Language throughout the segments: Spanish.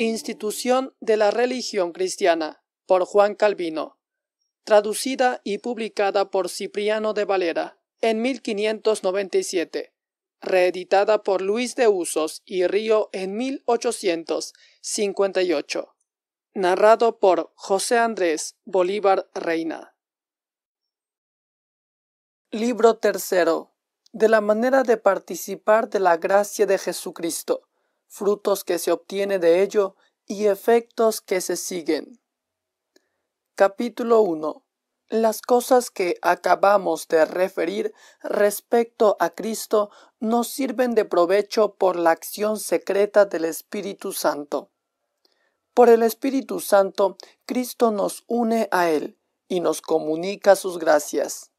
Institución de la Religión Cristiana por Juan Calvino, traducida y publicada por Cipriano de Valera en 1597, reeditada por Luis de Usos y Río en 1858, narrado por José Andrés Bolívar Reina. Libro tercero. De la manera de participar de la gracia de Jesucristo frutos que se obtiene de ello y efectos que se siguen. Capítulo 1. Las cosas que acabamos de referir respecto a Cristo nos sirven de provecho por la acción secreta del Espíritu Santo. Por el Espíritu Santo, Cristo nos une a Él y nos comunica sus gracias.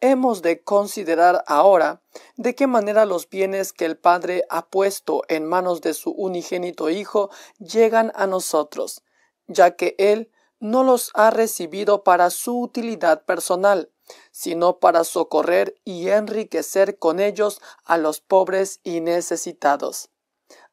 Hemos de considerar ahora de qué manera los bienes que el Padre ha puesto en manos de su unigénito Hijo llegan a nosotros, ya que Él no los ha recibido para su utilidad personal, sino para socorrer y enriquecer con ellos a los pobres y necesitados.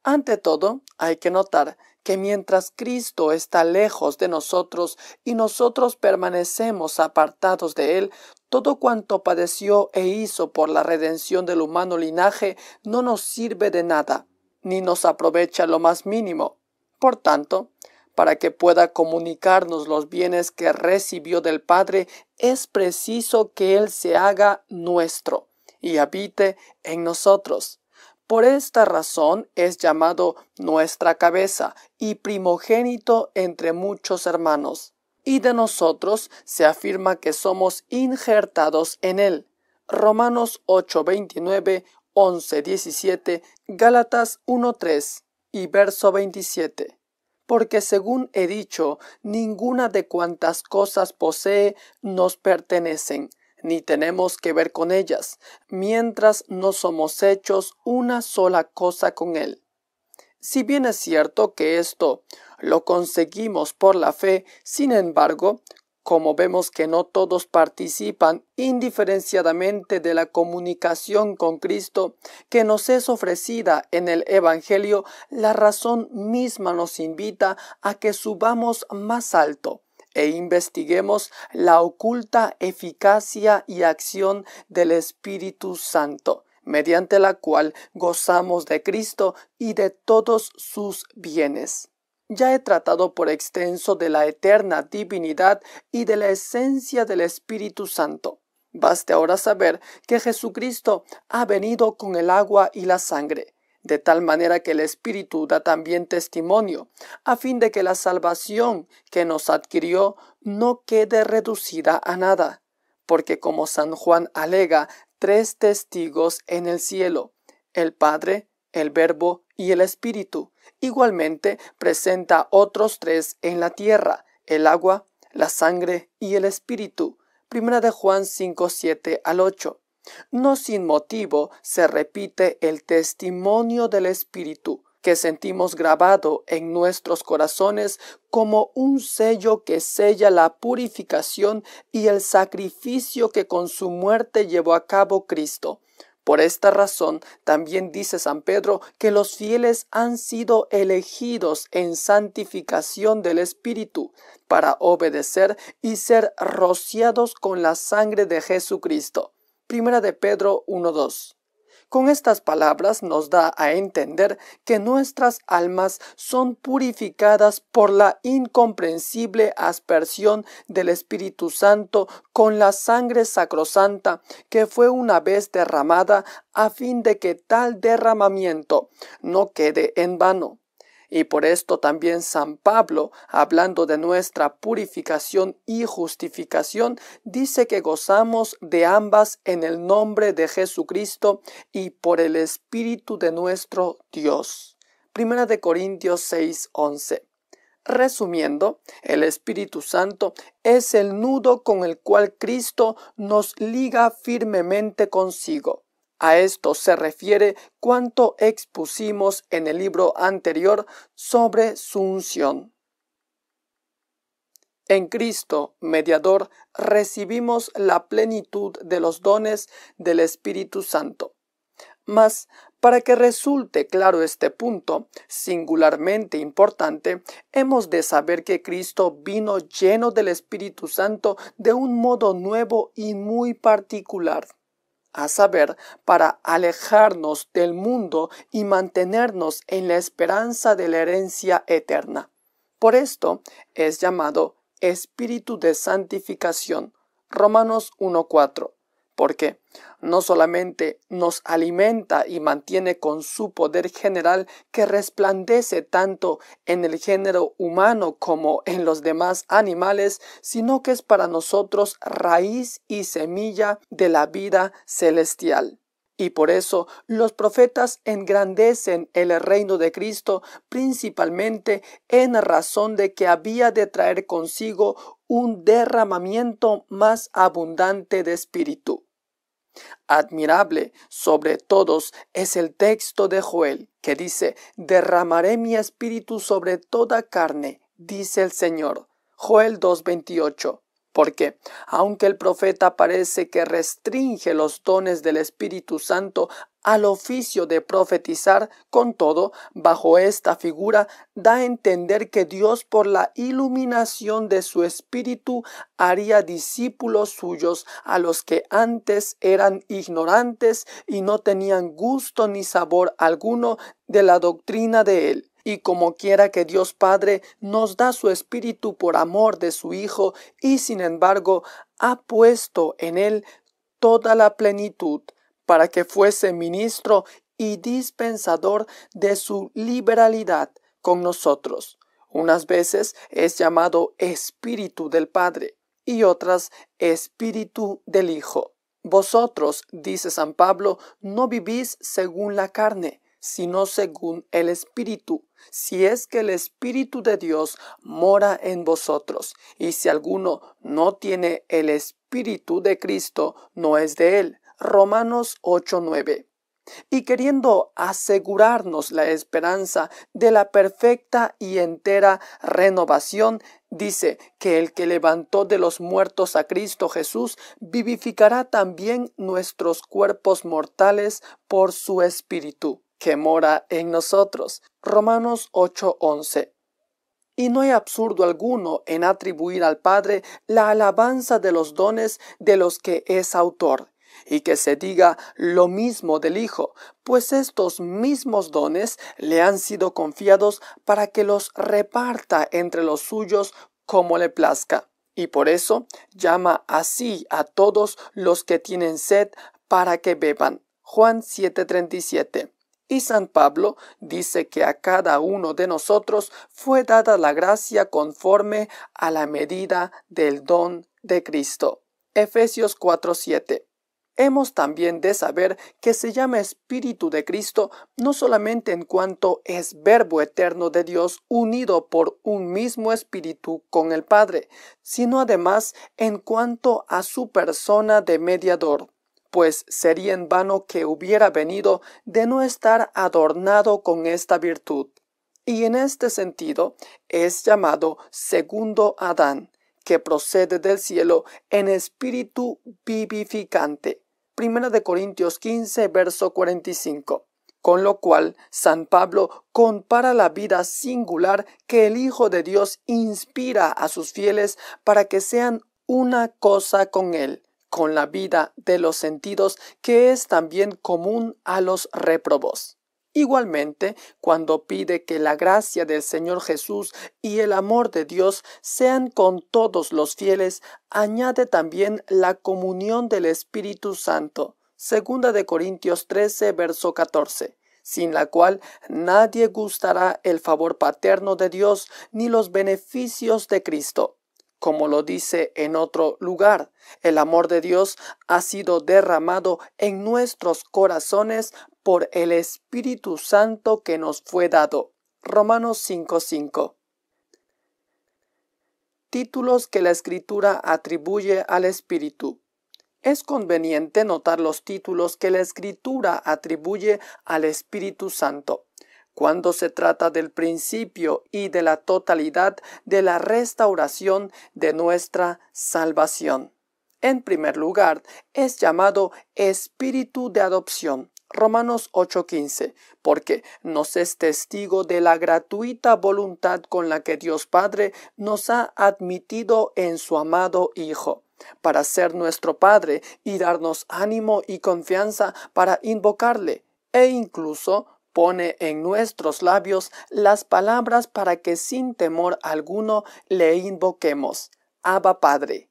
Ante todo, hay que notar que mientras Cristo está lejos de nosotros y nosotros permanecemos apartados de Él, todo cuanto padeció e hizo por la redención del humano linaje no nos sirve de nada, ni nos aprovecha lo más mínimo. Por tanto, para que pueda comunicarnos los bienes que recibió del Padre, es preciso que Él se haga nuestro y habite en nosotros. Por esta razón es llamado nuestra cabeza y primogénito entre muchos hermanos. Y de nosotros se afirma que somos injertados en él. Romanos 8:29, 11:17, Gálatas 1:3 y verso 27. Porque según he dicho, ninguna de cuantas cosas posee nos pertenecen ni tenemos que ver con ellas, mientras no somos hechos una sola cosa con Él. Si bien es cierto que esto lo conseguimos por la fe, sin embargo, como vemos que no todos participan indiferenciadamente de la comunicación con Cristo que nos es ofrecida en el Evangelio, la razón misma nos invita a que subamos más alto e investiguemos la oculta eficacia y acción del Espíritu Santo, mediante la cual gozamos de Cristo y de todos sus bienes. Ya he tratado por extenso de la eterna divinidad y de la esencia del Espíritu Santo. Baste ahora saber que Jesucristo ha venido con el agua y la sangre, de tal manera que el Espíritu da también testimonio, a fin de que la salvación que nos adquirió no quede reducida a nada, porque como San Juan alega, tres testigos en el cielo, el Padre, el Verbo y el Espíritu. Igualmente presenta otros tres en la tierra, el agua, la sangre y el Espíritu. Primera de Juan 5, 7 al 8. No sin motivo se repite el testimonio del Espíritu que sentimos grabado en nuestros corazones como un sello que sella la purificación y el sacrificio que con su muerte llevó a cabo Cristo. Por esta razón también dice San Pedro que los fieles han sido elegidos en santificación del Espíritu para obedecer y ser rociados con la sangre de Jesucristo. Primera de Pedro 1.2. Con estas palabras nos da a entender que nuestras almas son purificadas por la incomprensible aspersión del Espíritu Santo con la sangre sacrosanta que fue una vez derramada a fin de que tal derramamiento no quede en vano. Y por esto también San Pablo, hablando de nuestra purificación y justificación, dice que gozamos de ambas en el nombre de Jesucristo y por el Espíritu de nuestro Dios. Primera de Corintios 6:11. Resumiendo, el Espíritu Santo es el nudo con el cual Cristo nos liga firmemente consigo. A esto se refiere cuanto expusimos en el libro anterior sobre su unción. En Cristo, mediador, recibimos la plenitud de los dones del Espíritu Santo. Mas, para que resulte claro este punto, singularmente importante, hemos de saber que Cristo vino lleno del Espíritu Santo de un modo nuevo y muy particular a saber, para alejarnos del mundo y mantenernos en la esperanza de la herencia eterna. Por esto es llamado Espíritu de Santificación. Romanos 1.4 porque no solamente nos alimenta y mantiene con su poder general que resplandece tanto en el género humano como en los demás animales, sino que es para nosotros raíz y semilla de la vida celestial. Y por eso los profetas engrandecen el reino de Cristo principalmente en razón de que había de traer consigo un derramamiento más abundante de espíritu. Admirable sobre todos es el texto de Joel que dice, derramaré mi espíritu sobre toda carne, dice el Señor. Joel 2.28. Porque, aunque el profeta parece que restringe los dones del Espíritu Santo al oficio de profetizar, con todo, bajo esta figura da a entender que Dios por la iluminación de su espíritu haría discípulos suyos a los que antes eran ignorantes y no tenían gusto ni sabor alguno de la doctrina de él. Y como quiera que Dios Padre nos da su espíritu por amor de su Hijo, y sin embargo ha puesto en él toda la plenitud para que fuese ministro y dispensador de su liberalidad con nosotros. Unas veces es llamado Espíritu del Padre y otras Espíritu del Hijo. Vosotros, dice San Pablo, no vivís según la carne, sino según el Espíritu, si es que el Espíritu de Dios mora en vosotros, y si alguno no tiene el Espíritu de Cristo, no es de él. Romanos 8:9. Y queriendo asegurarnos la esperanza de la perfecta y entera renovación, dice que el que levantó de los muertos a Cristo Jesús vivificará también nuestros cuerpos mortales por su espíritu que mora en nosotros. Romanos 8:11. Y no hay absurdo alguno en atribuir al Padre la alabanza de los dones de los que es autor y que se diga lo mismo del Hijo, pues estos mismos dones le han sido confiados para que los reparta entre los suyos como le plazca. Y por eso llama así a todos los que tienen sed para que beban. Juan 7:37. Y San Pablo dice que a cada uno de nosotros fue dada la gracia conforme a la medida del don de Cristo. Efesios 4:7. Hemos también de saber que se llama Espíritu de Cristo no solamente en cuanto es verbo eterno de Dios unido por un mismo Espíritu con el Padre, sino además en cuanto a su persona de mediador pues sería en vano que hubiera venido de no estar adornado con esta virtud. Y en este sentido es llamado segundo Adán, que procede del cielo en espíritu vivificante, 1 de Corintios 15, verso 45. Con lo cual, San Pablo compara la vida singular que el Hijo de Dios inspira a sus fieles para que sean una cosa con Él, con la vida de los sentidos que es también común a los réprobos. Igualmente, cuando pide que la gracia del Señor Jesús y el amor de Dios sean con todos los fieles, añade también la comunión del Espíritu Santo. Segunda de Corintios 13, verso 14 sin la cual nadie gustará el favor paterno de Dios ni los beneficios de Cristo. Como lo dice en otro lugar, el amor de Dios ha sido derramado en nuestros corazones por el Espíritu Santo que nos fue dado. Romanos 5:5. Títulos que la Escritura atribuye al Espíritu. Es conveniente notar los títulos que la Escritura atribuye al Espíritu Santo. Cuando se trata del principio y de la totalidad de la restauración de nuestra salvación. En primer lugar, es llamado Espíritu de adopción. Romanos 8:15, porque nos es testigo de la gratuita voluntad con la que Dios Padre nos ha admitido en su amado Hijo para ser nuestro Padre y darnos ánimo y confianza para invocarle, e incluso pone en nuestros labios las palabras para que sin temor alguno le invoquemos. Abba Padre.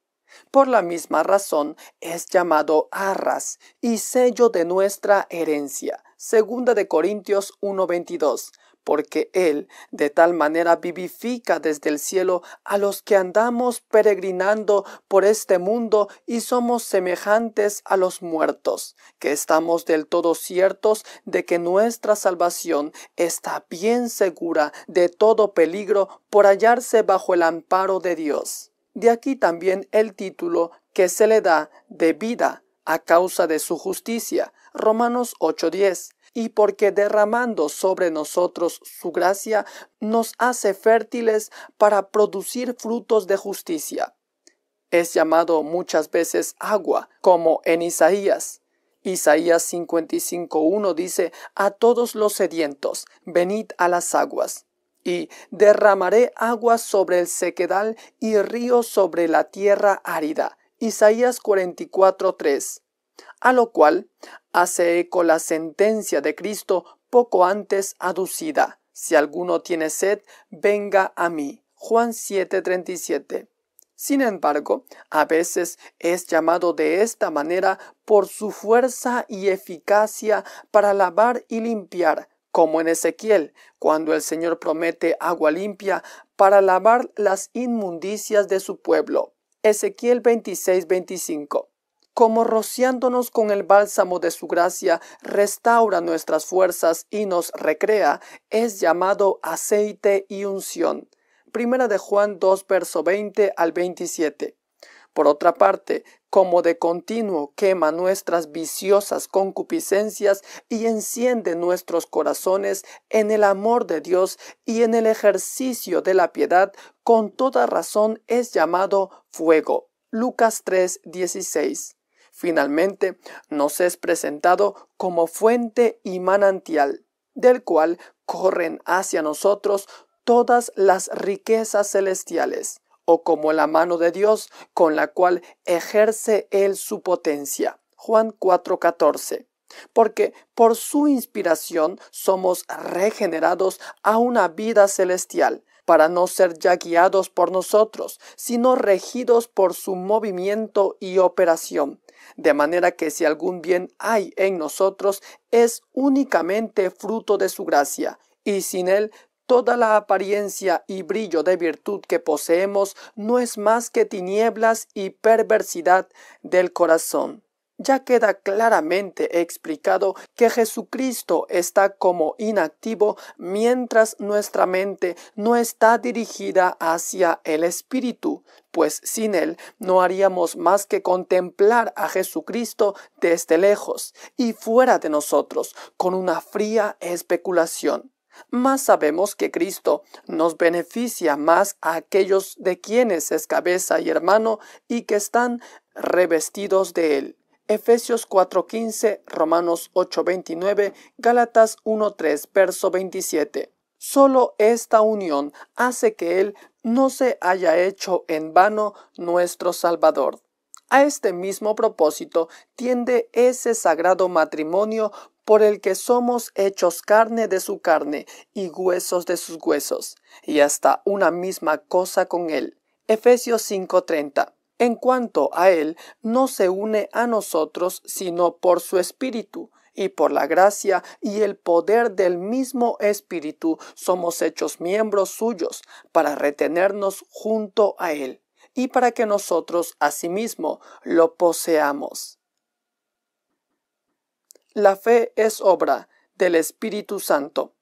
Por la misma razón es llamado arras y sello de nuestra herencia. Segunda de Corintios 1:22 porque Él de tal manera vivifica desde el cielo a los que andamos peregrinando por este mundo y somos semejantes a los muertos, que estamos del todo ciertos de que nuestra salvación está bien segura de todo peligro por hallarse bajo el amparo de Dios. De aquí también el título que se le da de vida a causa de su justicia. Romanos 8:10. Y porque derramando sobre nosotros su gracia, nos hace fértiles para producir frutos de justicia. Es llamado muchas veces agua, como en Isaías. Isaías 55.1 dice, A todos los sedientos, venid a las aguas y derramaré agua sobre el sequedal y río sobre la tierra árida. Isaías 44:3. A lo cual hace eco la sentencia de Cristo poco antes aducida. Si alguno tiene sed, venga a mí. Juan 7:37. Sin embargo, a veces es llamado de esta manera por su fuerza y eficacia para lavar y limpiar, como en Ezequiel, cuando el Señor promete agua limpia para lavar las inmundicias de su pueblo. Ezequiel 26-25. Como rociándonos con el bálsamo de su gracia, restaura nuestras fuerzas y nos recrea, es llamado aceite y unción. Primera de Juan 2, verso 20 al 27. Por otra parte, como de continuo quema nuestras viciosas concupiscencias y enciende nuestros corazones en el amor de Dios y en el ejercicio de la piedad, con toda razón es llamado fuego. Lucas 3:16. Finalmente, nos es presentado como fuente y manantial, del cual corren hacia nosotros todas las riquezas celestiales o como la mano de Dios con la cual ejerce Él su potencia. Juan 4:14. Porque por su inspiración somos regenerados a una vida celestial, para no ser ya guiados por nosotros, sino regidos por su movimiento y operación. De manera que si algún bien hay en nosotros, es únicamente fruto de su gracia, y sin él Toda la apariencia y brillo de virtud que poseemos no es más que tinieblas y perversidad del corazón. Ya queda claramente explicado que Jesucristo está como inactivo mientras nuestra mente no está dirigida hacia el Espíritu, pues sin Él no haríamos más que contemplar a Jesucristo desde lejos y fuera de nosotros, con una fría especulación. Mas sabemos que Cristo nos beneficia más a aquellos de quienes es cabeza y hermano y que están revestidos de él. Efesios 4:15, Romanos 8:29, Gálatas 1:3, verso 27. Solo esta unión hace que Él no se haya hecho en vano nuestro Salvador. A este mismo propósito tiende ese sagrado matrimonio por el que somos hechos carne de su carne y huesos de sus huesos, y hasta una misma cosa con él. Efesios 5:30. En cuanto a él, no se une a nosotros sino por su espíritu, y por la gracia y el poder del mismo Espíritu somos hechos miembros suyos para retenernos junto a Él y para que nosotros asimismo lo poseamos. La fe es obra del Espíritu Santo.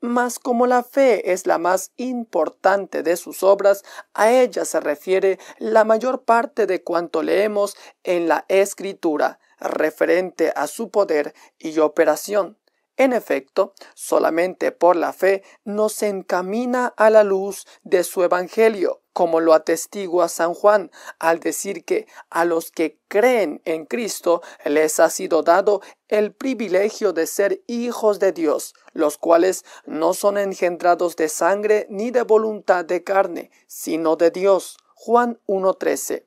Mas como la fe es la más importante de sus obras, a ella se refiere la mayor parte de cuanto leemos en la Escritura referente a su poder y operación. En efecto, solamente por la fe nos encamina a la luz de su Evangelio, como lo atestigua San Juan al decir que a los que creen en Cristo les ha sido dado el privilegio de ser hijos de Dios, los cuales no son engendrados de sangre ni de voluntad de carne, sino de Dios. Juan 1.13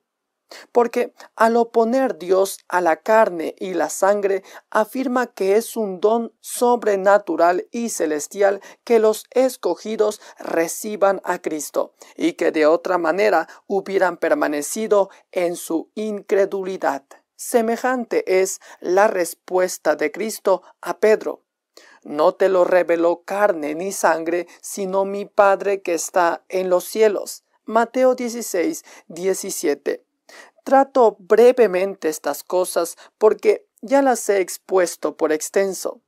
porque al oponer Dios a la carne y la sangre, afirma que es un don sobrenatural y celestial que los escogidos reciban a Cristo, y que de otra manera hubieran permanecido en su incredulidad. Semejante es la respuesta de Cristo a Pedro. No te lo reveló carne ni sangre, sino mi Padre que está en los cielos. Mateo 16, 17. Trato brevemente estas cosas porque ya las he expuesto por extenso.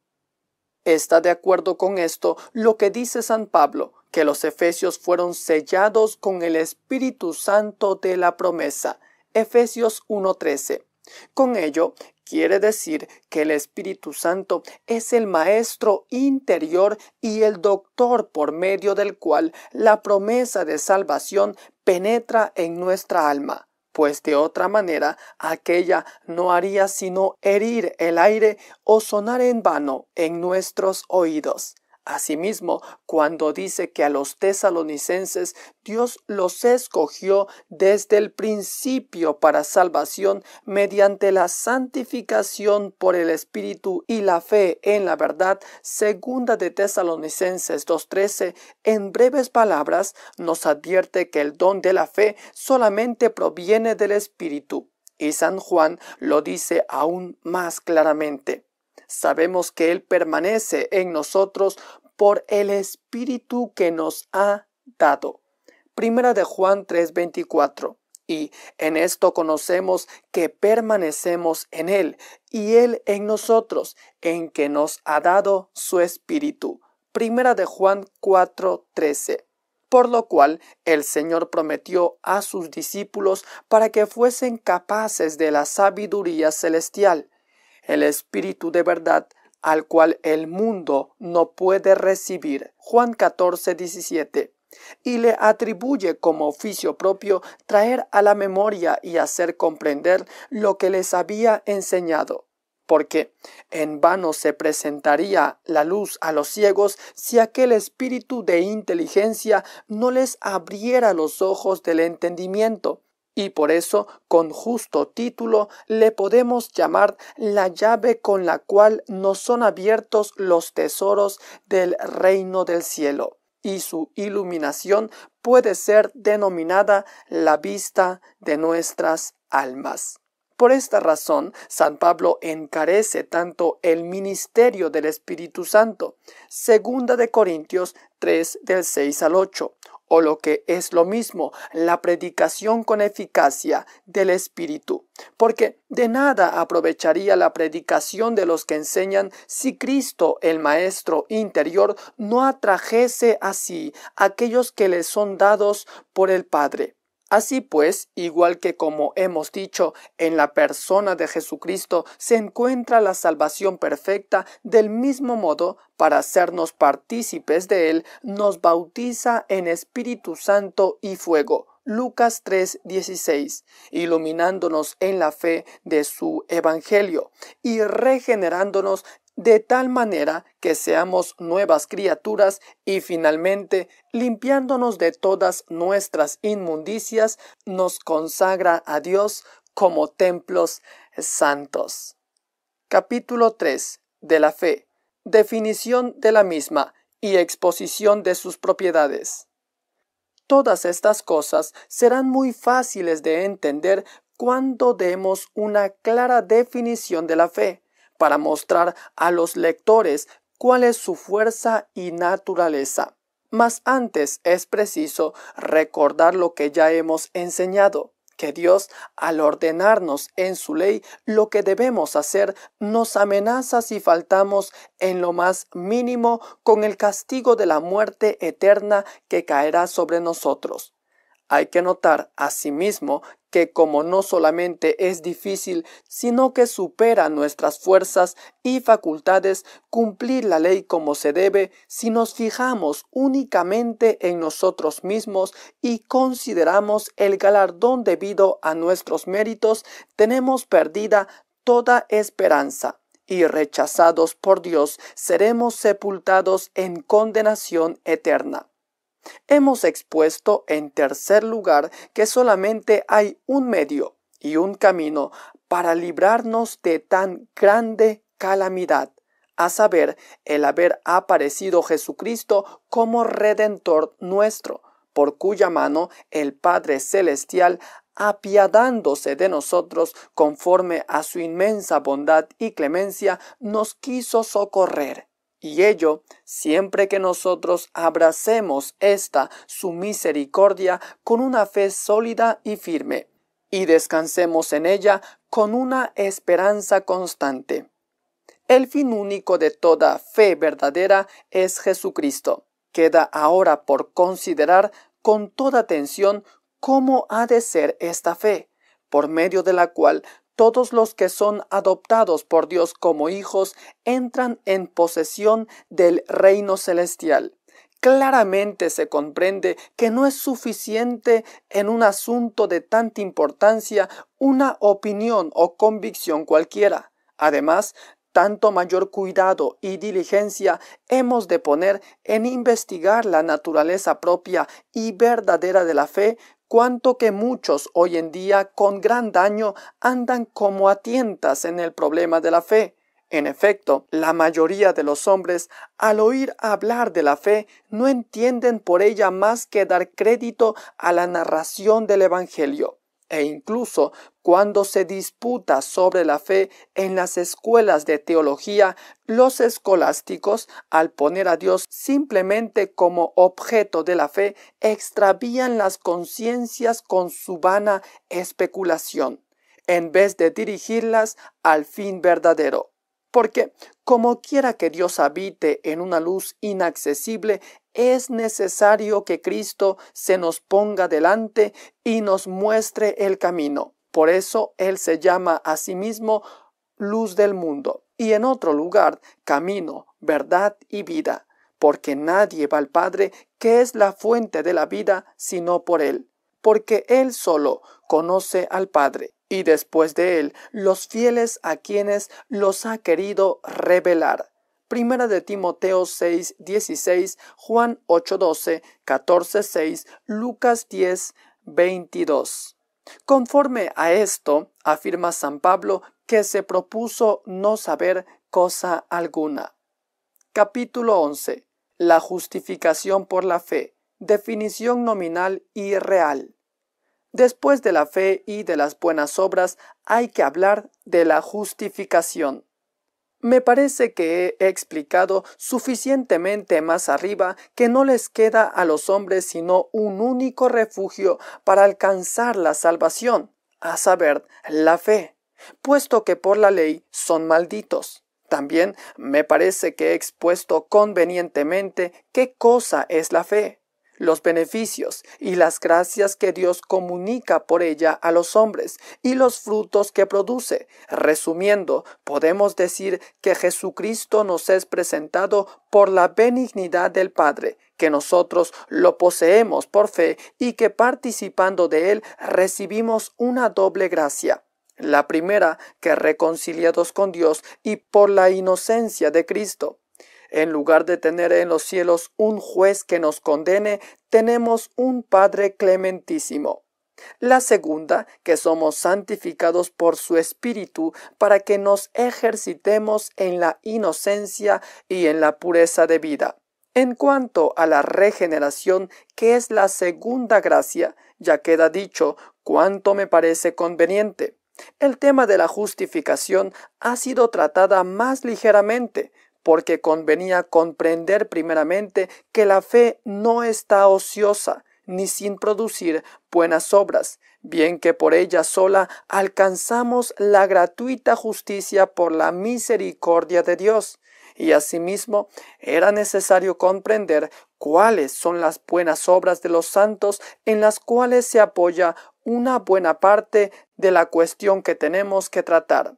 Está de acuerdo con esto lo que dice San Pablo, que los efesios fueron sellados con el Espíritu Santo de la promesa. Efesios 1.13. Con ello, quiere decir que el Espíritu Santo es el Maestro interior y el Doctor por medio del cual la promesa de salvación penetra en nuestra alma pues de otra manera aquella no haría sino herir el aire o sonar en vano en nuestros oídos. Asimismo, cuando dice que a los tesalonicenses Dios los escogió desde el principio para salvación mediante la santificación por el Espíritu y la fe en la verdad, segunda de Tesalonicenses 2.13, en breves palabras nos advierte que el don de la fe solamente proviene del Espíritu. Y San Juan lo dice aún más claramente. Sabemos que Él permanece en nosotros por el Espíritu que nos ha dado. Primera de Juan 3:24. Y en esto conocemos que permanecemos en Él y Él en nosotros, en que nos ha dado su Espíritu. Primera de Juan 4:13. Por lo cual el Señor prometió a sus discípulos para que fuesen capaces de la sabiduría celestial el Espíritu de verdad al cual el mundo no puede recibir. Juan 14, 17 y le atribuye como oficio propio traer a la memoria y hacer comprender lo que les había enseñado. Porque en vano se presentaría la luz a los ciegos si aquel espíritu de inteligencia no les abriera los ojos del entendimiento y por eso con justo título le podemos llamar la llave con la cual nos son abiertos los tesoros del reino del cielo y su iluminación puede ser denominada la vista de nuestras almas. Por esta razón, San Pablo encarece tanto el ministerio del Espíritu Santo, segunda de Corintios 3 del 6 al 8, o lo que es lo mismo, la predicación con eficacia del Espíritu. Porque de nada aprovecharía la predicación de los que enseñan si Cristo, el Maestro interior, no atrajese así aquellos que le son dados por el Padre. Así pues, igual que como hemos dicho, en la persona de Jesucristo se encuentra la salvación perfecta, del mismo modo, para hacernos partícipes de él, nos bautiza en Espíritu Santo y fuego. Lucas 3:16, iluminándonos en la fe de su Evangelio y regenerándonos de tal manera que seamos nuevas criaturas y finalmente, limpiándonos de todas nuestras inmundicias, nos consagra a Dios como templos santos. Capítulo 3 de la fe. Definición de la misma y exposición de sus propiedades. Todas estas cosas serán muy fáciles de entender cuando demos una clara definición de la fe para mostrar a los lectores cuál es su fuerza y naturaleza. Mas antes es preciso recordar lo que ya hemos enseñado, que Dios, al ordenarnos en su ley lo que debemos hacer, nos amenaza si faltamos en lo más mínimo con el castigo de la muerte eterna que caerá sobre nosotros. Hay que notar, asimismo, que como no solamente es difícil, sino que supera nuestras fuerzas y facultades cumplir la ley como se debe si nos fijamos únicamente en nosotros mismos y consideramos el galardón debido a nuestros méritos, tenemos perdida toda esperanza y rechazados por Dios seremos sepultados en condenación eterna. Hemos expuesto en tercer lugar que solamente hay un medio y un camino para librarnos de tan grande calamidad, a saber, el haber aparecido Jesucristo como Redentor nuestro, por cuya mano el Padre Celestial, apiadándose de nosotros conforme a su inmensa bondad y clemencia, nos quiso socorrer y ello siempre que nosotros abracemos esta su misericordia con una fe sólida y firme, y descansemos en ella con una esperanza constante. El fin único de toda fe verdadera es Jesucristo. Queda ahora por considerar con toda atención cómo ha de ser esta fe, por medio de la cual todos los que son adoptados por Dios como hijos entran en posesión del reino celestial. Claramente se comprende que no es suficiente en un asunto de tanta importancia una opinión o convicción cualquiera. Además, tanto mayor cuidado y diligencia hemos de poner en investigar la naturaleza propia y verdadera de la fe cuanto que muchos hoy en día con gran daño andan como atientas en el problema de la fe. En efecto, la mayoría de los hombres, al oír hablar de la fe, no entienden por ella más que dar crédito a la narración del Evangelio e incluso cuando se disputa sobre la fe en las escuelas de teología, los escolásticos, al poner a Dios simplemente como objeto de la fe, extravían las conciencias con su vana especulación, en vez de dirigirlas al fin verdadero. Porque, como quiera que Dios habite en una luz inaccesible, es necesario que Cristo se nos ponga delante y nos muestre el camino. Por eso Él se llama a sí mismo luz del mundo y en otro lugar camino, verdad y vida, porque nadie va al Padre, que es la fuente de la vida, sino por Él, porque Él solo conoce al Padre y después de Él los fieles a quienes los ha querido revelar. Primera de Timoteo 6, 16, Juan 8, 12, 14, 6, Lucas 10, 22. Conforme a esto, afirma San Pablo que se propuso no saber cosa alguna. Capítulo 11. La justificación por la fe. Definición nominal y real. Después de la fe y de las buenas obras hay que hablar de la justificación. Me parece que he explicado suficientemente más arriba que no les queda a los hombres sino un único refugio para alcanzar la salvación, a saber, la fe, puesto que por la ley son malditos. También me parece que he expuesto convenientemente qué cosa es la fe los beneficios y las gracias que Dios comunica por ella a los hombres y los frutos que produce. Resumiendo, podemos decir que Jesucristo nos es presentado por la benignidad del Padre, que nosotros lo poseemos por fe y que participando de él recibimos una doble gracia. La primera, que reconciliados con Dios y por la inocencia de Cristo, en lugar de tener en los cielos un juez que nos condene, tenemos un Padre clementísimo. La segunda, que somos santificados por su Espíritu para que nos ejercitemos en la inocencia y en la pureza de vida. En cuanto a la regeneración, que es la segunda gracia, ya queda dicho cuánto me parece conveniente. El tema de la justificación ha sido tratada más ligeramente, porque convenía comprender primeramente que la fe no está ociosa ni sin producir buenas obras, bien que por ella sola alcanzamos la gratuita justicia por la misericordia de Dios. Y asimismo era necesario comprender cuáles son las buenas obras de los santos en las cuales se apoya una buena parte de la cuestión que tenemos que tratar.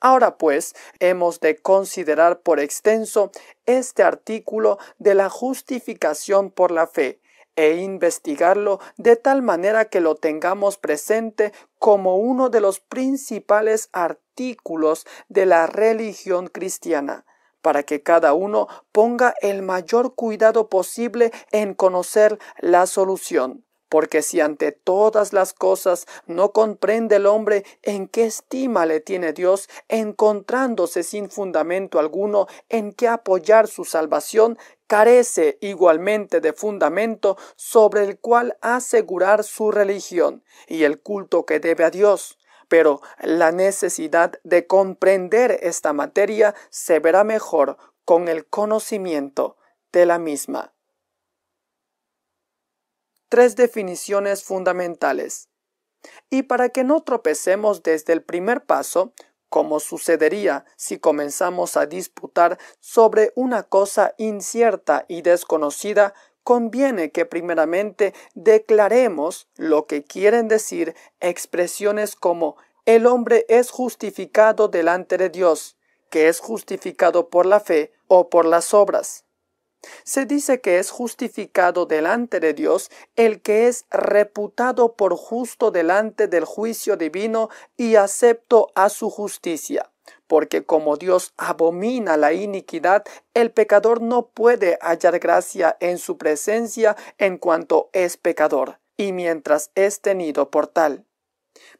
Ahora pues, hemos de considerar por extenso este artículo de la justificación por la fe e investigarlo de tal manera que lo tengamos presente como uno de los principales artículos de la religión cristiana, para que cada uno ponga el mayor cuidado posible en conocer la solución porque si ante todas las cosas no comprende el hombre en qué estima le tiene Dios, encontrándose sin fundamento alguno en qué apoyar su salvación, carece igualmente de fundamento sobre el cual asegurar su religión y el culto que debe a Dios. Pero la necesidad de comprender esta materia se verá mejor con el conocimiento de la misma tres definiciones fundamentales. Y para que no tropecemos desde el primer paso, como sucedería si comenzamos a disputar sobre una cosa incierta y desconocida, conviene que primeramente declaremos lo que quieren decir expresiones como el hombre es justificado delante de Dios, que es justificado por la fe o por las obras. Se dice que es justificado delante de Dios el que es reputado por justo delante del juicio divino y acepto a su justicia. Porque como Dios abomina la iniquidad, el pecador no puede hallar gracia en su presencia en cuanto es pecador, y mientras es tenido por tal.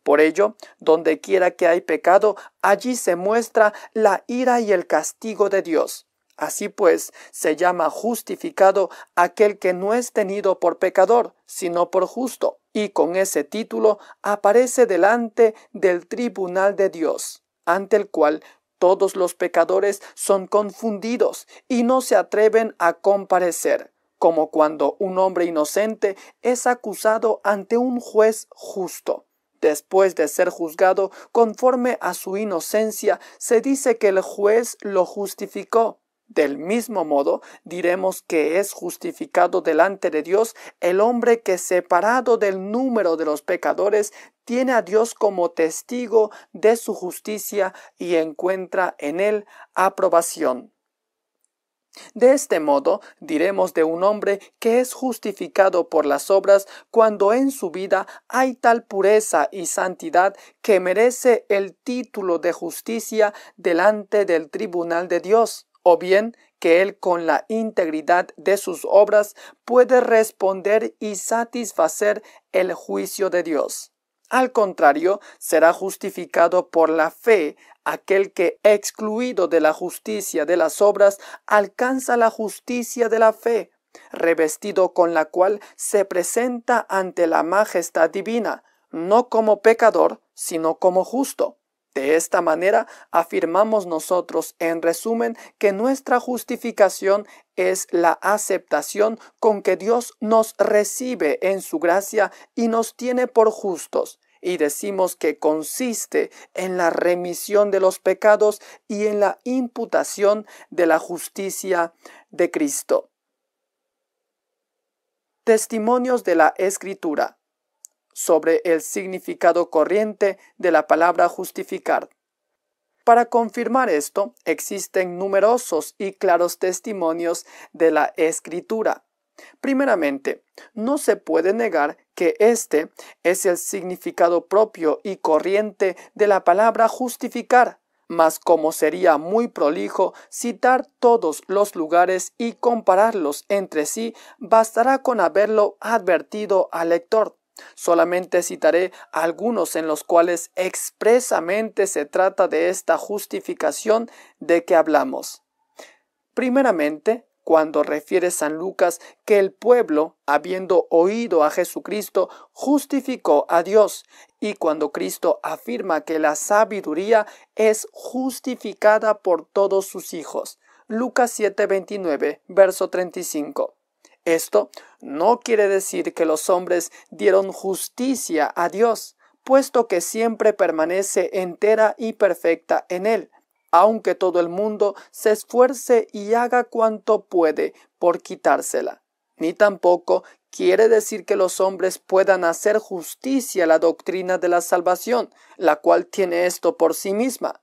Por ello, donde quiera que hay pecado, allí se muestra la ira y el castigo de Dios Así pues, se llama justificado aquel que no es tenido por pecador, sino por justo, y con ese título aparece delante del tribunal de Dios, ante el cual todos los pecadores son confundidos y no se atreven a comparecer, como cuando un hombre inocente es acusado ante un juez justo. Después de ser juzgado conforme a su inocencia, se dice que el juez lo justificó del mismo modo, diremos que es justificado delante de Dios el hombre que separado del número de los pecadores tiene a Dios como testigo de su justicia y encuentra en él aprobación. De este modo, diremos de un hombre que es justificado por las obras cuando en su vida hay tal pureza y santidad que merece el título de justicia delante del tribunal de Dios o bien que Él con la integridad de sus obras puede responder y satisfacer el juicio de Dios. Al contrario, será justificado por la fe aquel que, excluido de la justicia de las obras, alcanza la justicia de la fe, revestido con la cual se presenta ante la majestad divina, no como pecador, sino como justo. De esta manera afirmamos nosotros, en resumen, que nuestra justificación es la aceptación con que Dios nos recibe en su gracia y nos tiene por justos. Y decimos que consiste en la remisión de los pecados y en la imputación de la justicia de Cristo. Testimonios de la Escritura sobre el significado corriente de la palabra justificar. Para confirmar esto, existen numerosos y claros testimonios de la escritura. Primeramente, no se puede negar que este es el significado propio y corriente de la palabra justificar, mas como sería muy prolijo citar todos los lugares y compararlos entre sí, bastará con haberlo advertido al lector. Solamente citaré algunos en los cuales expresamente se trata de esta justificación de que hablamos. Primeramente, cuando refiere San Lucas que el pueblo, habiendo oído a Jesucristo, justificó a Dios, y cuando Cristo afirma que la sabiduría es justificada por todos sus hijos. Lucas 7:29, verso 35. Esto no quiere decir que los hombres dieron justicia a Dios, puesto que siempre permanece entera y perfecta en Él, aunque todo el mundo se esfuerce y haga cuanto puede por quitársela. Ni tampoco quiere decir que los hombres puedan hacer justicia a la doctrina de la salvación, la cual tiene esto por sí misma.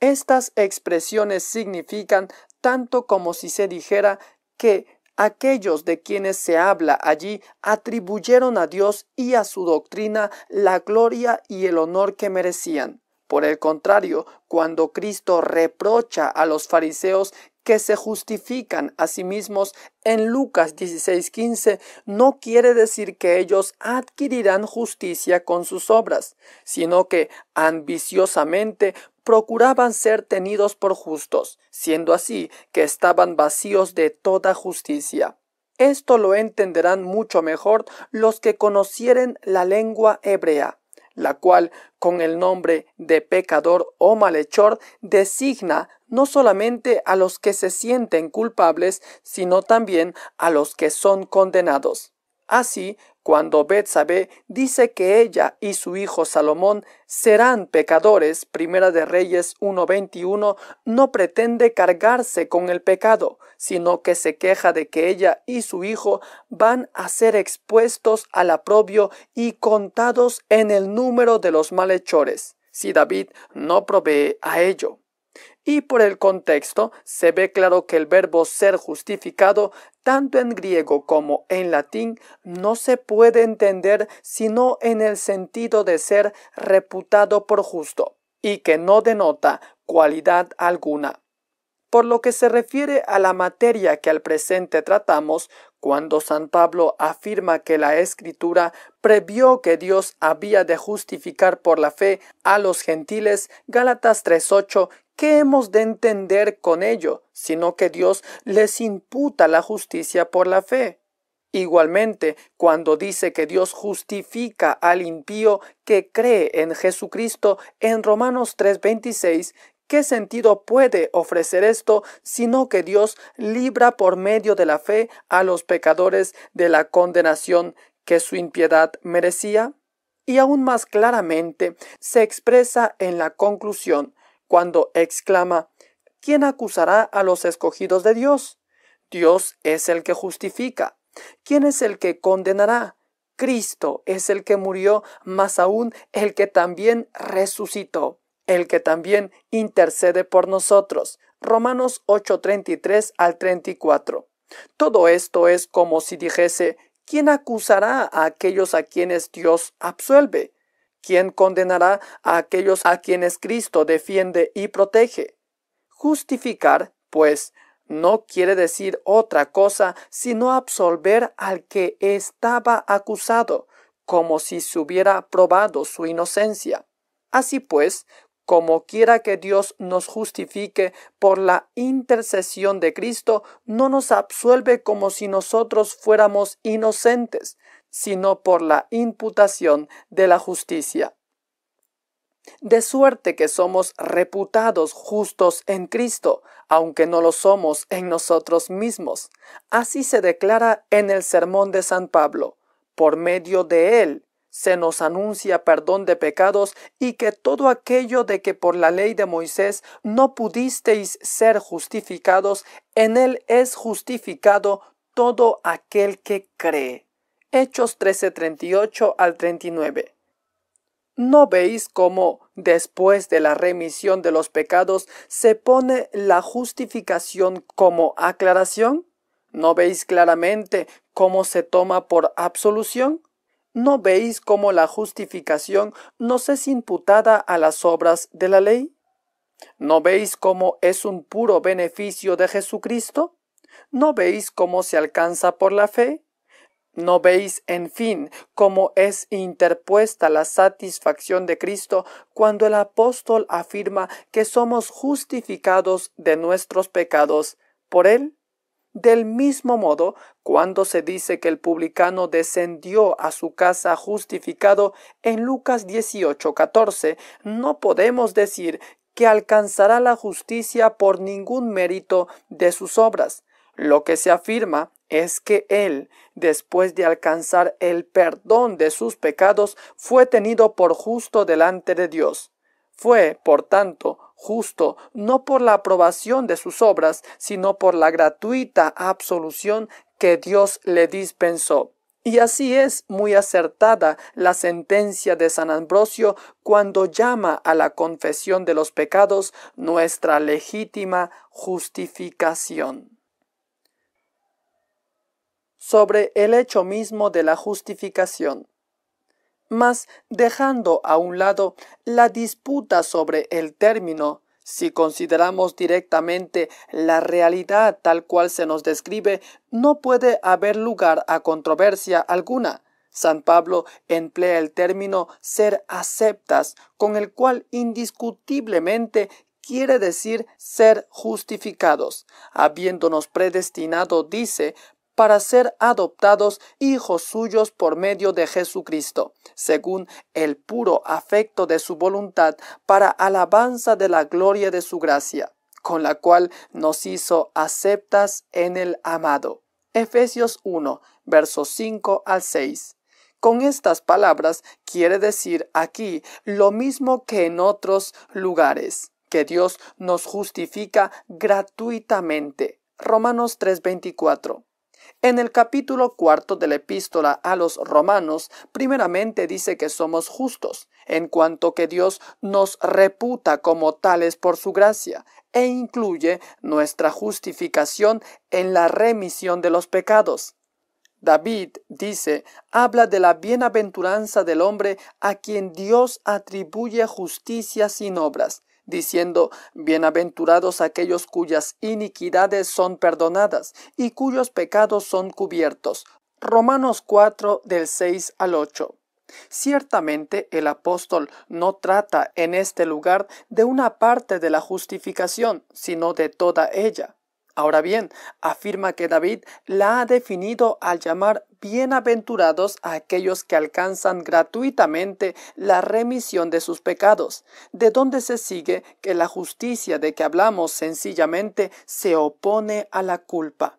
Estas expresiones significan tanto como si se dijera que Aquellos de quienes se habla allí atribuyeron a Dios y a su doctrina la gloria y el honor que merecían. Por el contrario, cuando Cristo reprocha a los fariseos que se justifican a sí mismos en Lucas 16:15, no quiere decir que ellos adquirirán justicia con sus obras, sino que ambiciosamente procuraban ser tenidos por justos, siendo así que estaban vacíos de toda justicia. Esto lo entenderán mucho mejor los que conocieren la lengua hebrea, la cual con el nombre de pecador o malhechor designa no solamente a los que se sienten culpables, sino también a los que son condenados. Así, cuando Betsabé dice que ella y su hijo Salomón serán pecadores, Primera de Reyes 1:21 no pretende cargarse con el pecado, sino que se queja de que ella y su hijo van a ser expuestos al aprobio y contados en el número de los malhechores, si David no provee a ello y por el contexto se ve claro que el verbo ser justificado, tanto en griego como en latín, no se puede entender sino en el sentido de ser reputado por justo, y que no denota cualidad alguna. Por lo que se refiere a la materia que al presente tratamos, cuando San Pablo afirma que la Escritura previó que Dios había de justificar por la fe a los gentiles, Gálatas 3.8, ¿qué hemos de entender con ello? Sino que Dios les imputa la justicia por la fe. Igualmente, cuando dice que Dios justifica al impío que cree en Jesucristo en Romanos 3:26, ¿Qué sentido puede ofrecer esto sino que Dios libra por medio de la fe a los pecadores de la condenación que su impiedad merecía? Y aún más claramente se expresa en la conclusión cuando exclama, ¿quién acusará a los escogidos de Dios? Dios es el que justifica. ¿Quién es el que condenará? Cristo es el que murió, más aún el que también resucitó el que también intercede por nosotros. Romanos 8:33 al 34. Todo esto es como si dijese, ¿quién acusará a aquellos a quienes Dios absuelve? ¿Quién condenará a aquellos a quienes Cristo defiende y protege? Justificar, pues, no quiere decir otra cosa sino absolver al que estaba acusado, como si se hubiera probado su inocencia. Así pues, como quiera que Dios nos justifique por la intercesión de Cristo, no nos absuelve como si nosotros fuéramos inocentes, sino por la imputación de la justicia. De suerte que somos reputados justos en Cristo, aunque no lo somos en nosotros mismos. Así se declara en el sermón de San Pablo. Por medio de él se nos anuncia perdón de pecados y que todo aquello de que por la ley de Moisés no pudisteis ser justificados, en él es justificado todo aquel que cree. Hechos 13:38 al 39. ¿No veis cómo, después de la remisión de los pecados, se pone la justificación como aclaración? ¿No veis claramente cómo se toma por absolución? ¿No veis cómo la justificación nos es imputada a las obras de la ley? ¿No veis cómo es un puro beneficio de Jesucristo? ¿No veis cómo se alcanza por la fe? ¿No veis, en fin, cómo es interpuesta la satisfacción de Cristo cuando el apóstol afirma que somos justificados de nuestros pecados por Él? Del mismo modo, cuando se dice que el publicano descendió a su casa justificado en Lucas 18:14, no podemos decir que alcanzará la justicia por ningún mérito de sus obras. Lo que se afirma es que él, después de alcanzar el perdón de sus pecados, fue tenido por justo delante de Dios. Fue, por tanto, justo, no por la aprobación de sus obras, sino por la gratuita absolución que Dios le dispensó. Y así es muy acertada la sentencia de San Ambrosio cuando llama a la confesión de los pecados nuestra legítima justificación. Sobre el hecho mismo de la justificación mas dejando a un lado la disputa sobre el término, si consideramos directamente la realidad tal cual se nos describe, no puede haber lugar a controversia alguna. San Pablo emplea el término ser aceptas, con el cual indiscutiblemente quiere decir ser justificados. Habiéndonos predestinado, dice, para ser adoptados hijos suyos por medio de Jesucristo, según el puro afecto de su voluntad, para alabanza de la gloria de su gracia, con la cual nos hizo aceptas en el amado. Efesios 1, versos 5 al 6. Con estas palabras quiere decir aquí lo mismo que en otros lugares, que Dios nos justifica gratuitamente. Romanos 3:24. En el capítulo cuarto de la epístola a los romanos, primeramente dice que somos justos, en cuanto que Dios nos reputa como tales por su gracia, e incluye nuestra justificación en la remisión de los pecados. David dice, habla de la bienaventuranza del hombre a quien Dios atribuye justicia sin obras, diciendo, Bienaventurados aquellos cuyas iniquidades son perdonadas y cuyos pecados son cubiertos. Romanos 4 del 6 al 8. Ciertamente el apóstol no trata en este lugar de una parte de la justificación, sino de toda ella. Ahora bien, afirma que David la ha definido al llamar bienaventurados a aquellos que alcanzan gratuitamente la remisión de sus pecados, de donde se sigue que la justicia de que hablamos sencillamente se opone a la culpa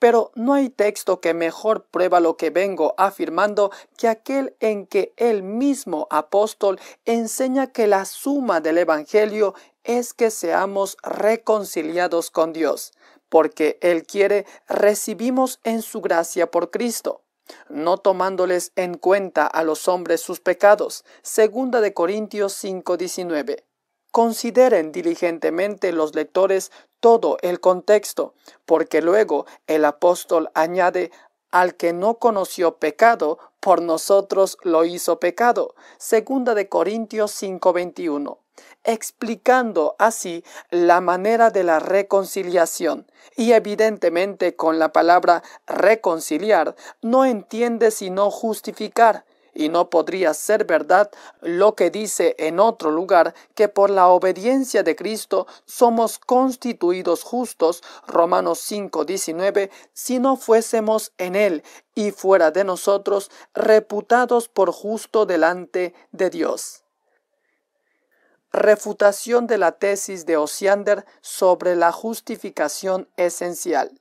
pero no hay texto que mejor prueba lo que vengo afirmando que aquel en que el mismo apóstol enseña que la suma del Evangelio es que seamos reconciliados con Dios, porque Él quiere recibimos en su gracia por Cristo no tomándoles en cuenta a los hombres sus pecados. Segunda de Corintios 5:19. Consideren diligentemente los lectores todo el contexto, porque luego el apóstol añade al que no conoció pecado, por nosotros lo hizo pecado. Segunda de Corintios 5:21. Explicando así la manera de la reconciliación. Y evidentemente con la palabra reconciliar no entiende sino justificar y no podría ser verdad lo que dice en otro lugar que por la obediencia de Cristo somos constituidos justos, Romanos 5:19, si no fuésemos en Él y fuera de nosotros reputados por justo delante de Dios. Refutación de la tesis de Osiander sobre la justificación esencial.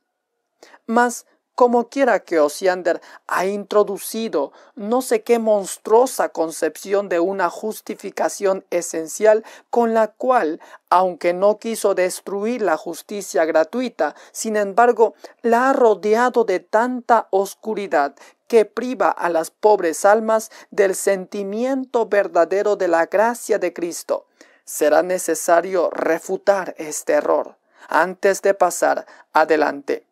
Mas, como quiera que Osiander ha introducido no sé qué monstruosa concepción de una justificación esencial con la cual, aunque no quiso destruir la justicia gratuita, sin embargo, la ha rodeado de tanta oscuridad que priva a las pobres almas del sentimiento verdadero de la gracia de Cristo. Será necesario refutar este error antes de pasar adelante.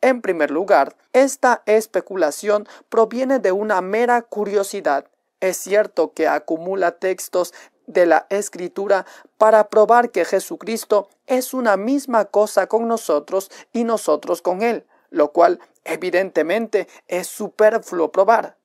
En primer lugar, esta especulación proviene de una mera curiosidad. Es cierto que acumula textos de la escritura para probar que Jesucristo es una misma cosa con nosotros y nosotros con Él, lo cual evidentemente es superfluo probar.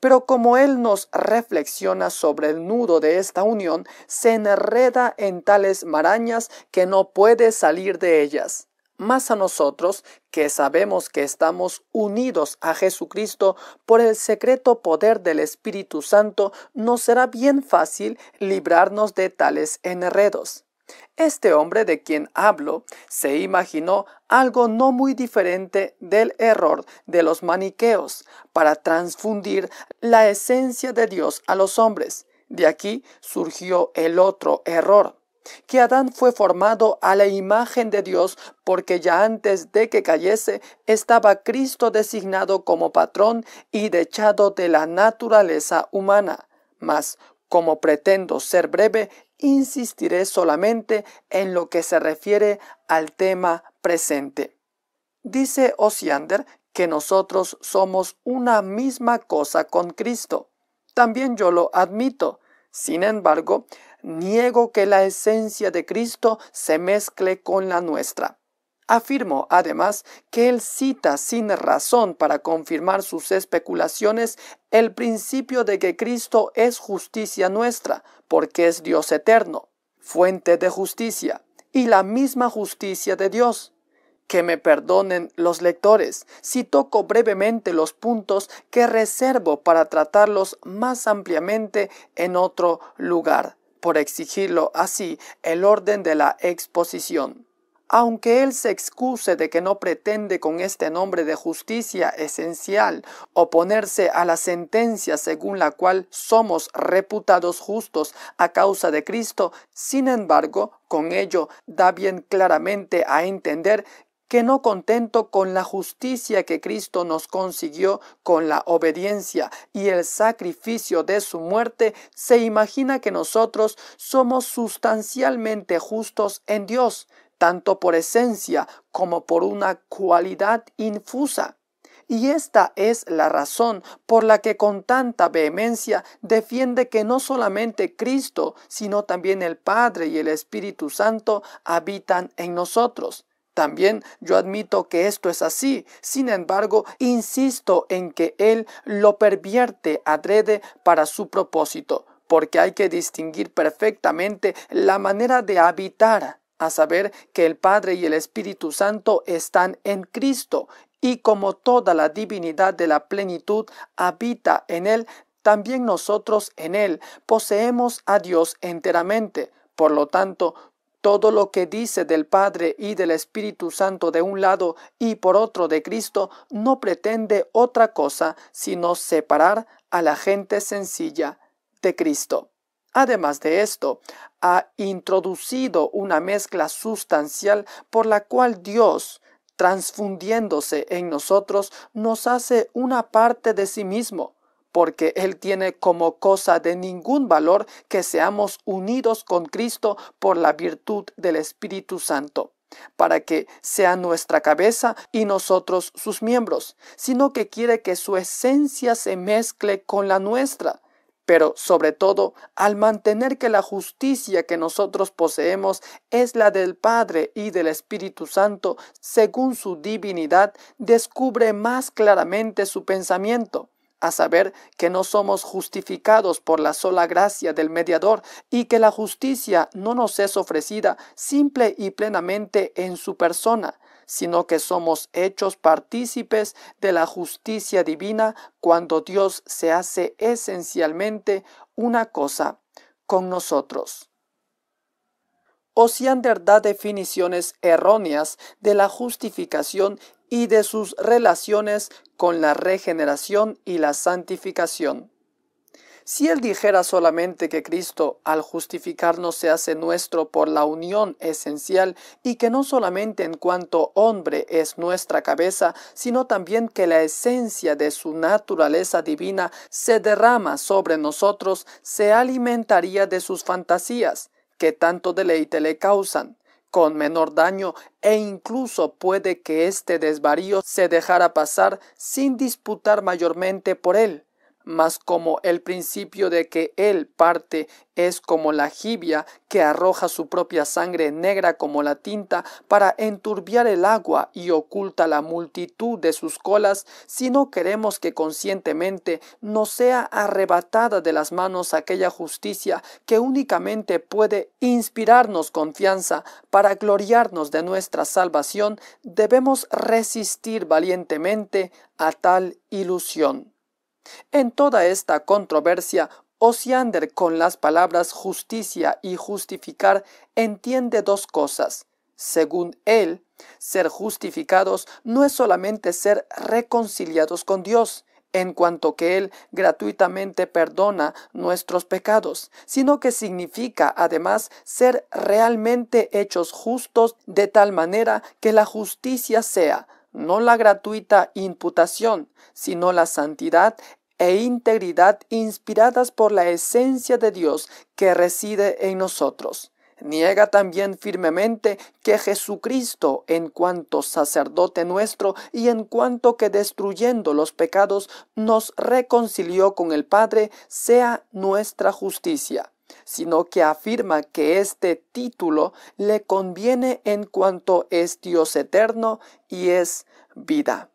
Pero como Él nos reflexiona sobre el nudo de esta unión, se enreda en tales marañas que no puede salir de ellas más a nosotros que sabemos que estamos unidos a Jesucristo por el secreto poder del Espíritu Santo, nos será bien fácil librarnos de tales enredos. Este hombre de quien hablo se imaginó algo no muy diferente del error de los maniqueos para transfundir la esencia de Dios a los hombres. De aquí surgió el otro error, que Adán fue formado a la imagen de Dios porque ya antes de que cayese estaba Cristo designado como patrón y dechado de la naturaleza humana. Mas, como pretendo ser breve, insistiré solamente en lo que se refiere al tema presente. Dice Osiander que nosotros somos una misma cosa con Cristo. También yo lo admito. Sin embargo, niego que la esencia de Cristo se mezcle con la nuestra. Afirmo, además, que él cita sin razón para confirmar sus especulaciones el principio de que Cristo es justicia nuestra, porque es Dios eterno, fuente de justicia, y la misma justicia de Dios. Que me perdonen los lectores si toco brevemente los puntos que reservo para tratarlos más ampliamente en otro lugar por exigirlo así, el orden de la exposición. Aunque él se excuse de que no pretende con este nombre de justicia esencial oponerse a la sentencia según la cual somos reputados justos a causa de Cristo, sin embargo, con ello da bien claramente a entender que no contento con la justicia que Cristo nos consiguió con la obediencia y el sacrificio de su muerte, se imagina que nosotros somos sustancialmente justos en Dios, tanto por esencia como por una cualidad infusa. Y esta es la razón por la que con tanta vehemencia defiende que no solamente Cristo, sino también el Padre y el Espíritu Santo habitan en nosotros. También yo admito que esto es así, sin embargo, insisto en que Él lo pervierte adrede para su propósito, porque hay que distinguir perfectamente la manera de habitar a saber que el Padre y el Espíritu Santo están en Cristo, y como toda la divinidad de la plenitud habita en Él, también nosotros en Él poseemos a Dios enteramente. Por lo tanto, todo lo que dice del Padre y del Espíritu Santo de un lado y por otro de Cristo no pretende otra cosa sino separar a la gente sencilla de Cristo. Además de esto, ha introducido una mezcla sustancial por la cual Dios, transfundiéndose en nosotros, nos hace una parte de sí mismo porque Él tiene como cosa de ningún valor que seamos unidos con Cristo por la virtud del Espíritu Santo para que sea nuestra cabeza y nosotros sus miembros, sino que quiere que su esencia se mezcle con la nuestra. Pero sobre todo, al mantener que la justicia que nosotros poseemos es la del Padre y del Espíritu Santo, según su divinidad, descubre más claramente su pensamiento a saber que no somos justificados por la sola gracia del mediador y que la justicia no nos es ofrecida simple y plenamente en su persona, sino que somos hechos partícipes de la justicia divina cuando Dios se hace esencialmente una cosa con nosotros. Osiander da definiciones erróneas de la justificación y de sus relaciones con la regeneración y la santificación. Si él dijera solamente que Cristo, al justificarnos, se hace nuestro por la unión esencial y que no solamente en cuanto hombre es nuestra cabeza, sino también que la esencia de su naturaleza divina se derrama sobre nosotros, se alimentaría de sus fantasías, que tanto deleite le causan con menor daño e incluso puede que este desvarío se dejara pasar sin disputar mayormente por él mas como el principio de que él parte es como la jibia que arroja su propia sangre negra como la tinta para enturbiar el agua y oculta la multitud de sus colas, si no queremos que conscientemente nos sea arrebatada de las manos aquella justicia que únicamente puede inspirarnos confianza para gloriarnos de nuestra salvación, debemos resistir valientemente a tal ilusión. En toda esta controversia, Osiander con las palabras justicia y justificar entiende dos cosas. Según él, ser justificados no es solamente ser reconciliados con Dios, en cuanto que Él gratuitamente perdona nuestros pecados, sino que significa además ser realmente hechos justos de tal manera que la justicia sea no la gratuita imputación, sino la santidad e integridad inspiradas por la esencia de Dios que reside en nosotros. Niega también firmemente que Jesucristo, en cuanto sacerdote nuestro y en cuanto que destruyendo los pecados nos reconcilió con el Padre, sea nuestra justicia, sino que afirma que este título le conviene en cuanto es Dios eterno y es vida.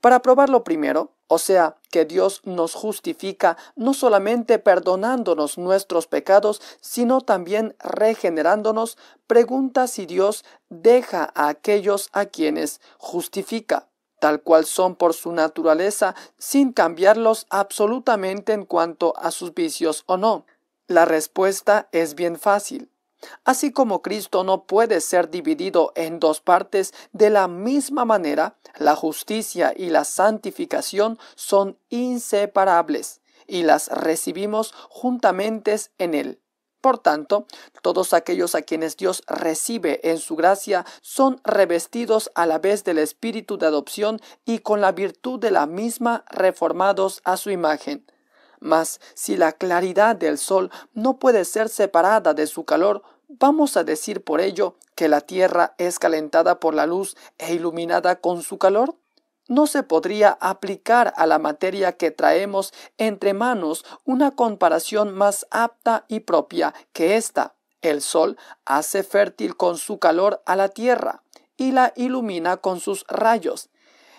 Para probarlo primero, o sea, que Dios nos justifica no solamente perdonándonos nuestros pecados, sino también regenerándonos, pregunta si Dios deja a aquellos a quienes justifica, tal cual son por su naturaleza, sin cambiarlos absolutamente en cuanto a sus vicios o no. La respuesta es bien fácil. Así como Cristo no puede ser dividido en dos partes, de la misma manera, la justicia y la santificación son inseparables y las recibimos juntamente en Él. Por tanto, todos aquellos a quienes Dios recibe en su gracia son revestidos a la vez del espíritu de adopción y con la virtud de la misma reformados a su imagen mas si la claridad del sol no puede ser separada de su calor, vamos a decir por ello que la Tierra es calentada por la luz e iluminada con su calor? ¿No se podría aplicar a la materia que traemos entre manos una comparación más apta y propia que esta? El Sol hace fértil con su calor a la Tierra y la ilumina con sus rayos.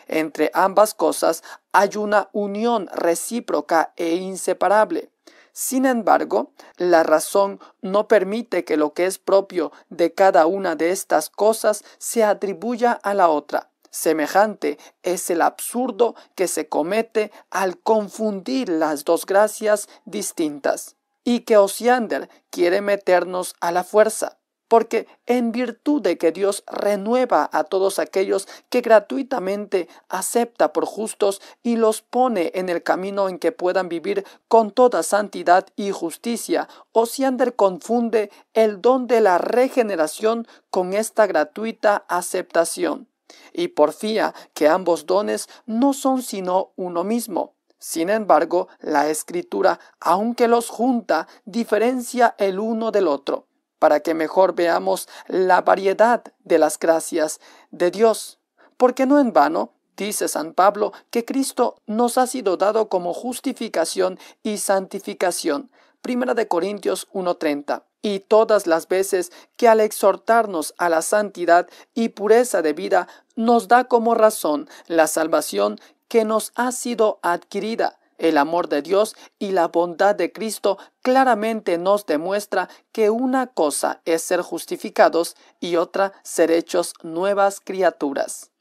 Entre ambas cosas hay una unión recíproca e inseparable. Sin embargo, la razón no permite que lo que es propio de cada una de estas cosas se atribuya a la otra. Semejante es el absurdo que se comete al confundir las dos gracias distintas y que Osiander quiere meternos a la fuerza porque en virtud de que Dios renueva a todos aquellos que gratuitamente acepta por justos y los pone en el camino en que puedan vivir con toda santidad y justicia, Osiander confunde el don de la regeneración con esta gratuita aceptación y porfía que ambos dones no son sino uno mismo. Sin embargo, la escritura, aunque los junta, diferencia el uno del otro para que mejor veamos la variedad de las gracias de Dios. Porque no en vano Dice San Pablo que Cristo nos ha sido dado como justificación y santificación. Primera de Corintios 1:30. Y todas las veces que al exhortarnos a la santidad y pureza de vida nos da como razón la salvación que nos ha sido adquirida el amor de Dios y la bondad de Cristo claramente nos demuestra que una cosa es ser justificados y otra ser hechos nuevas criaturas.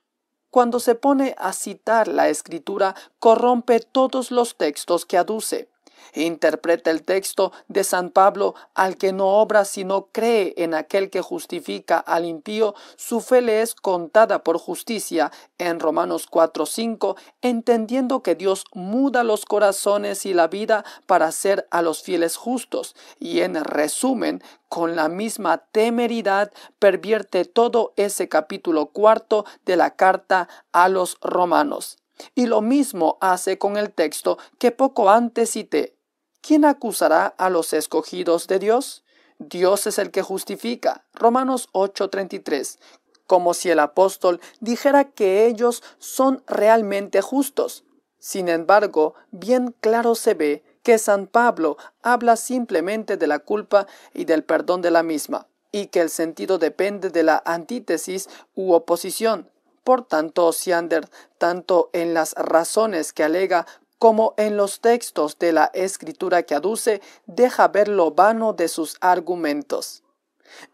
Cuando se pone a citar la escritura, corrompe todos los textos que aduce. Interpreta el texto de San Pablo, al que no obra sino cree en aquel que justifica al impío, su fe le es contada por justicia en Romanos 4:5, entendiendo que Dios muda los corazones y la vida para hacer a los fieles justos, y en resumen, con la misma temeridad pervierte todo ese capítulo cuarto de la carta a los romanos. Y lo mismo hace con el texto que poco antes cité. ¿Quién acusará a los escogidos de Dios? Dios es el que justifica. Romanos 8:33. Como si el apóstol dijera que ellos son realmente justos. Sin embargo, bien claro se ve que San Pablo habla simplemente de la culpa y del perdón de la misma, y que el sentido depende de la antítesis u oposición. Por tanto, Siander, tanto en las razones que alega como en los textos de la escritura que aduce, deja ver lo vano de sus argumentos.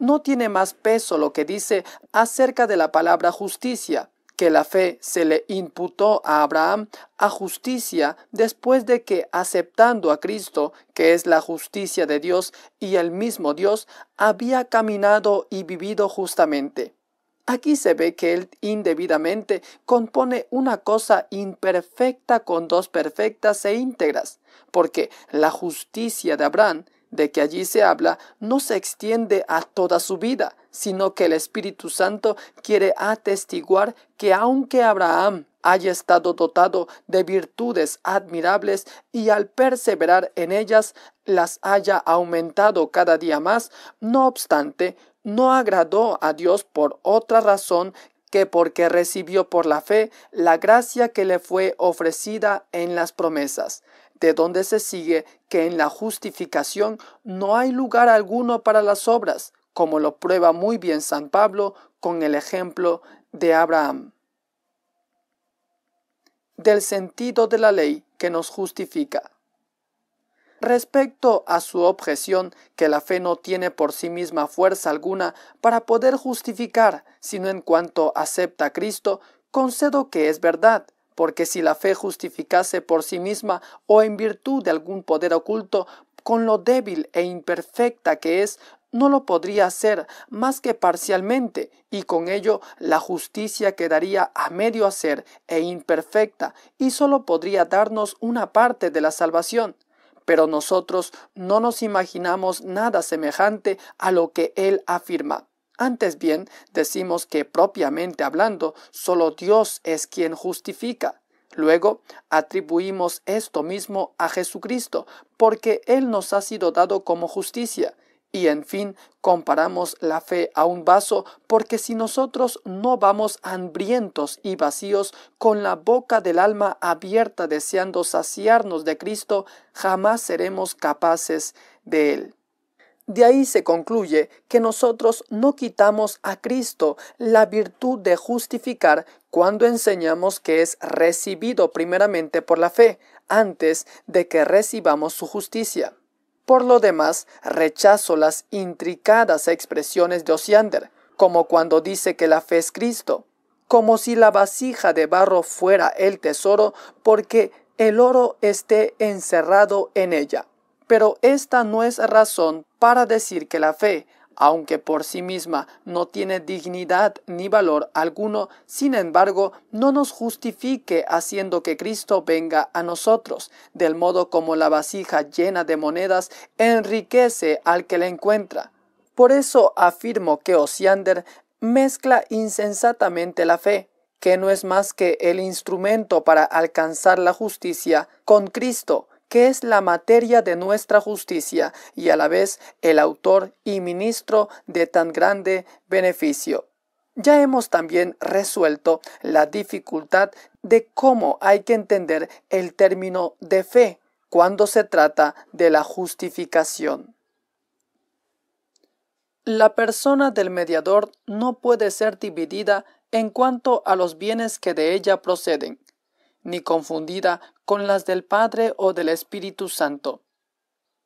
No tiene más peso lo que dice acerca de la palabra justicia, que la fe se le imputó a Abraham a justicia después de que aceptando a Cristo, que es la justicia de Dios y el mismo Dios, había caminado y vivido justamente. Aquí se ve que él indebidamente compone una cosa imperfecta con dos perfectas e íntegras, porque la justicia de Abraham, de que allí se habla, no se extiende a toda su vida, sino que el Espíritu Santo quiere atestiguar que aunque Abraham haya estado dotado de virtudes admirables y al perseverar en ellas las haya aumentado cada día más, no obstante, no agradó a Dios por otra razón que porque recibió por la fe la gracia que le fue ofrecida en las promesas, de donde se sigue que en la justificación no hay lugar alguno para las obras, como lo prueba muy bien San Pablo con el ejemplo de Abraham. Del sentido de la ley que nos justifica. Respecto a su objeción que la fe no tiene por sí misma fuerza alguna para poder justificar, sino en cuanto acepta a Cristo, concedo que es verdad, porque si la fe justificase por sí misma o en virtud de algún poder oculto, con lo débil e imperfecta que es, no lo podría hacer más que parcialmente, y con ello la justicia quedaría a medio hacer e imperfecta, y sólo podría darnos una parte de la salvación pero nosotros no nos imaginamos nada semejante a lo que él afirma. Antes bien, decimos que propiamente hablando, solo Dios es quien justifica. Luego, atribuimos esto mismo a Jesucristo, porque Él nos ha sido dado como justicia. Y en fin, comparamos la fe a un vaso porque si nosotros no vamos hambrientos y vacíos con la boca del alma abierta deseando saciarnos de Cristo, jamás seremos capaces de Él. De ahí se concluye que nosotros no quitamos a Cristo la virtud de justificar cuando enseñamos que es recibido primeramente por la fe, antes de que recibamos su justicia. Por lo demás, rechazo las intricadas expresiones de Osiander, como cuando dice que la fe es Cristo, como si la vasija de barro fuera el tesoro porque el oro esté encerrado en ella. Pero esta no es razón para decir que la fe, aunque por sí misma no tiene dignidad ni valor alguno, sin embargo, no nos justifique haciendo que Cristo venga a nosotros, del modo como la vasija llena de monedas enriquece al que la encuentra. Por eso afirmo que Osiander mezcla insensatamente la fe, que no es más que el instrumento para alcanzar la justicia, con Cristo, que es la materia de nuestra justicia y a la vez el autor y ministro de tan grande beneficio. Ya hemos también resuelto la dificultad de cómo hay que entender el término de fe cuando se trata de la justificación. La persona del mediador no puede ser dividida en cuanto a los bienes que de ella proceden, ni confundida con las del Padre o del Espíritu Santo.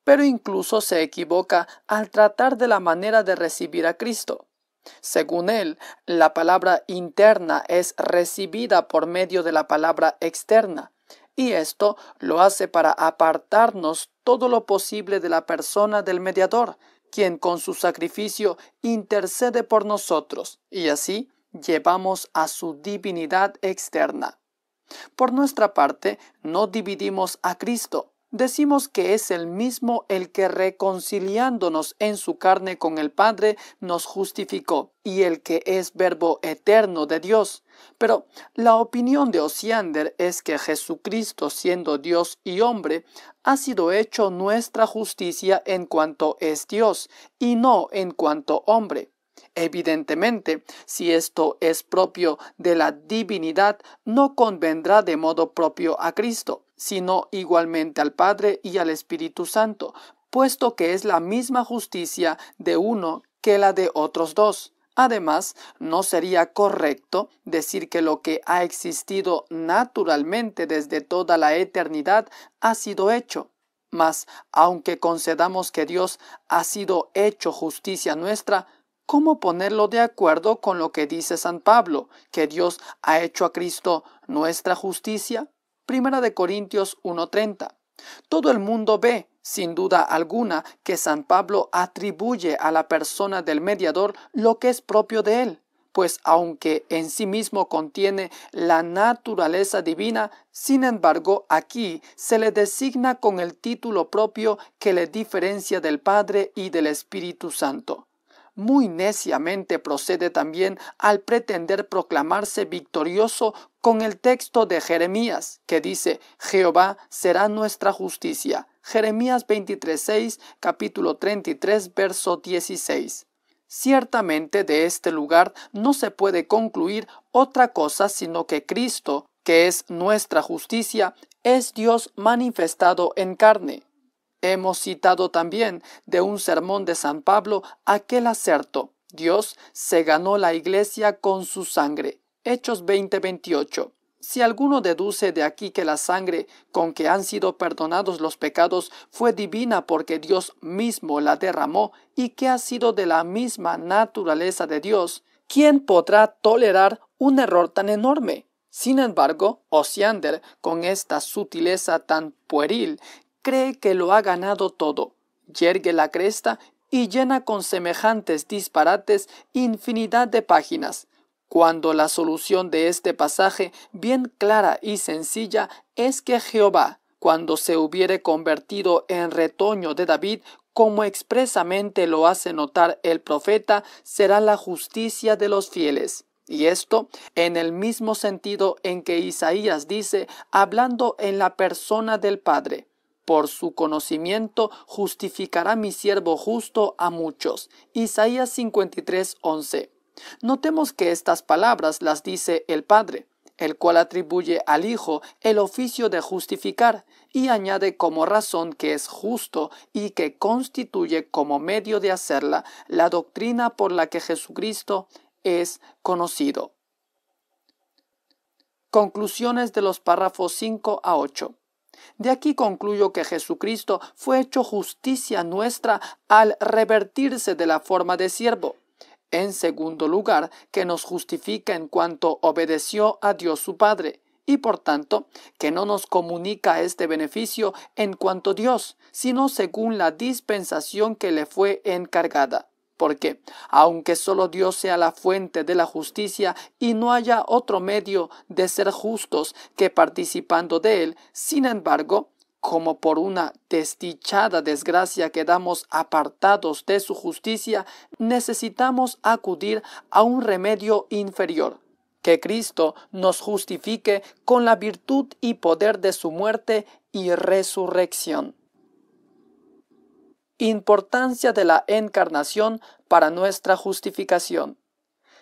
Pero incluso se equivoca al tratar de la manera de recibir a Cristo. Según él, la palabra interna es recibida por medio de la palabra externa, y esto lo hace para apartarnos todo lo posible de la persona del mediador, quien con su sacrificio intercede por nosotros, y así llevamos a su divinidad externa. Por nuestra parte, no dividimos a Cristo. Decimos que es el mismo el que reconciliándonos en su carne con el Padre nos justificó y el que es verbo eterno de Dios. Pero la opinión de Osiander es que Jesucristo, siendo Dios y hombre, ha sido hecho nuestra justicia en cuanto es Dios y no en cuanto hombre. Evidentemente, si esto es propio de la divinidad, no convendrá de modo propio a Cristo, sino igualmente al Padre y al Espíritu Santo, puesto que es la misma justicia de uno que la de otros dos. Además, no sería correcto decir que lo que ha existido naturalmente desde toda la eternidad ha sido hecho. Mas, aunque concedamos que Dios ha sido hecho justicia nuestra, ¿Cómo ponerlo de acuerdo con lo que dice San Pablo, que Dios ha hecho a Cristo nuestra justicia? Primera de Corintios 1:30. Todo el mundo ve, sin duda alguna, que San Pablo atribuye a la persona del mediador lo que es propio de él, pues aunque en sí mismo contiene la naturaleza divina, sin embargo aquí se le designa con el título propio que le diferencia del Padre y del Espíritu Santo muy neciamente procede también al pretender proclamarse victorioso con el texto de Jeremías, que dice, Jehová será nuestra justicia. Jeremías 23.6, capítulo 33, verso 16. Ciertamente de este lugar no se puede concluir otra cosa sino que Cristo, que es nuestra justicia, es Dios manifestado en carne. Hemos citado también de un sermón de San Pablo aquel acerto. Dios se ganó la iglesia con su sangre. Hechos 20:28. Si alguno deduce de aquí que la sangre con que han sido perdonados los pecados fue divina porque Dios mismo la derramó y que ha sido de la misma naturaleza de Dios, ¿quién podrá tolerar un error tan enorme? Sin embargo, Osiander, con esta sutileza tan pueril cree que lo ha ganado todo, yergue la cresta y llena con semejantes disparates infinidad de páginas, cuando la solución de este pasaje, bien clara y sencilla, es que Jehová, cuando se hubiere convertido en retoño de David, como expresamente lo hace notar el profeta, será la justicia de los fieles. Y esto en el mismo sentido en que Isaías dice, hablando en la persona del Padre, por su conocimiento justificará mi siervo justo a muchos. Isaías 53:11. Notemos que estas palabras las dice el Padre, el cual atribuye al Hijo el oficio de justificar y añade como razón que es justo y que constituye como medio de hacerla la doctrina por la que Jesucristo es conocido. Conclusiones de los párrafos 5 a 8. De aquí concluyo que Jesucristo fue hecho justicia nuestra al revertirse de la forma de siervo. En segundo lugar, que nos justifica en cuanto obedeció a Dios su Padre, y por tanto, que no nos comunica este beneficio en cuanto Dios, sino según la dispensación que le fue encargada. Porque aunque solo Dios sea la fuente de la justicia y no haya otro medio de ser justos que participando de Él, sin embargo, como por una desdichada desgracia quedamos apartados de su justicia, necesitamos acudir a un remedio inferior, que Cristo nos justifique con la virtud y poder de su muerte y resurrección. Importancia de la encarnación para nuestra justificación.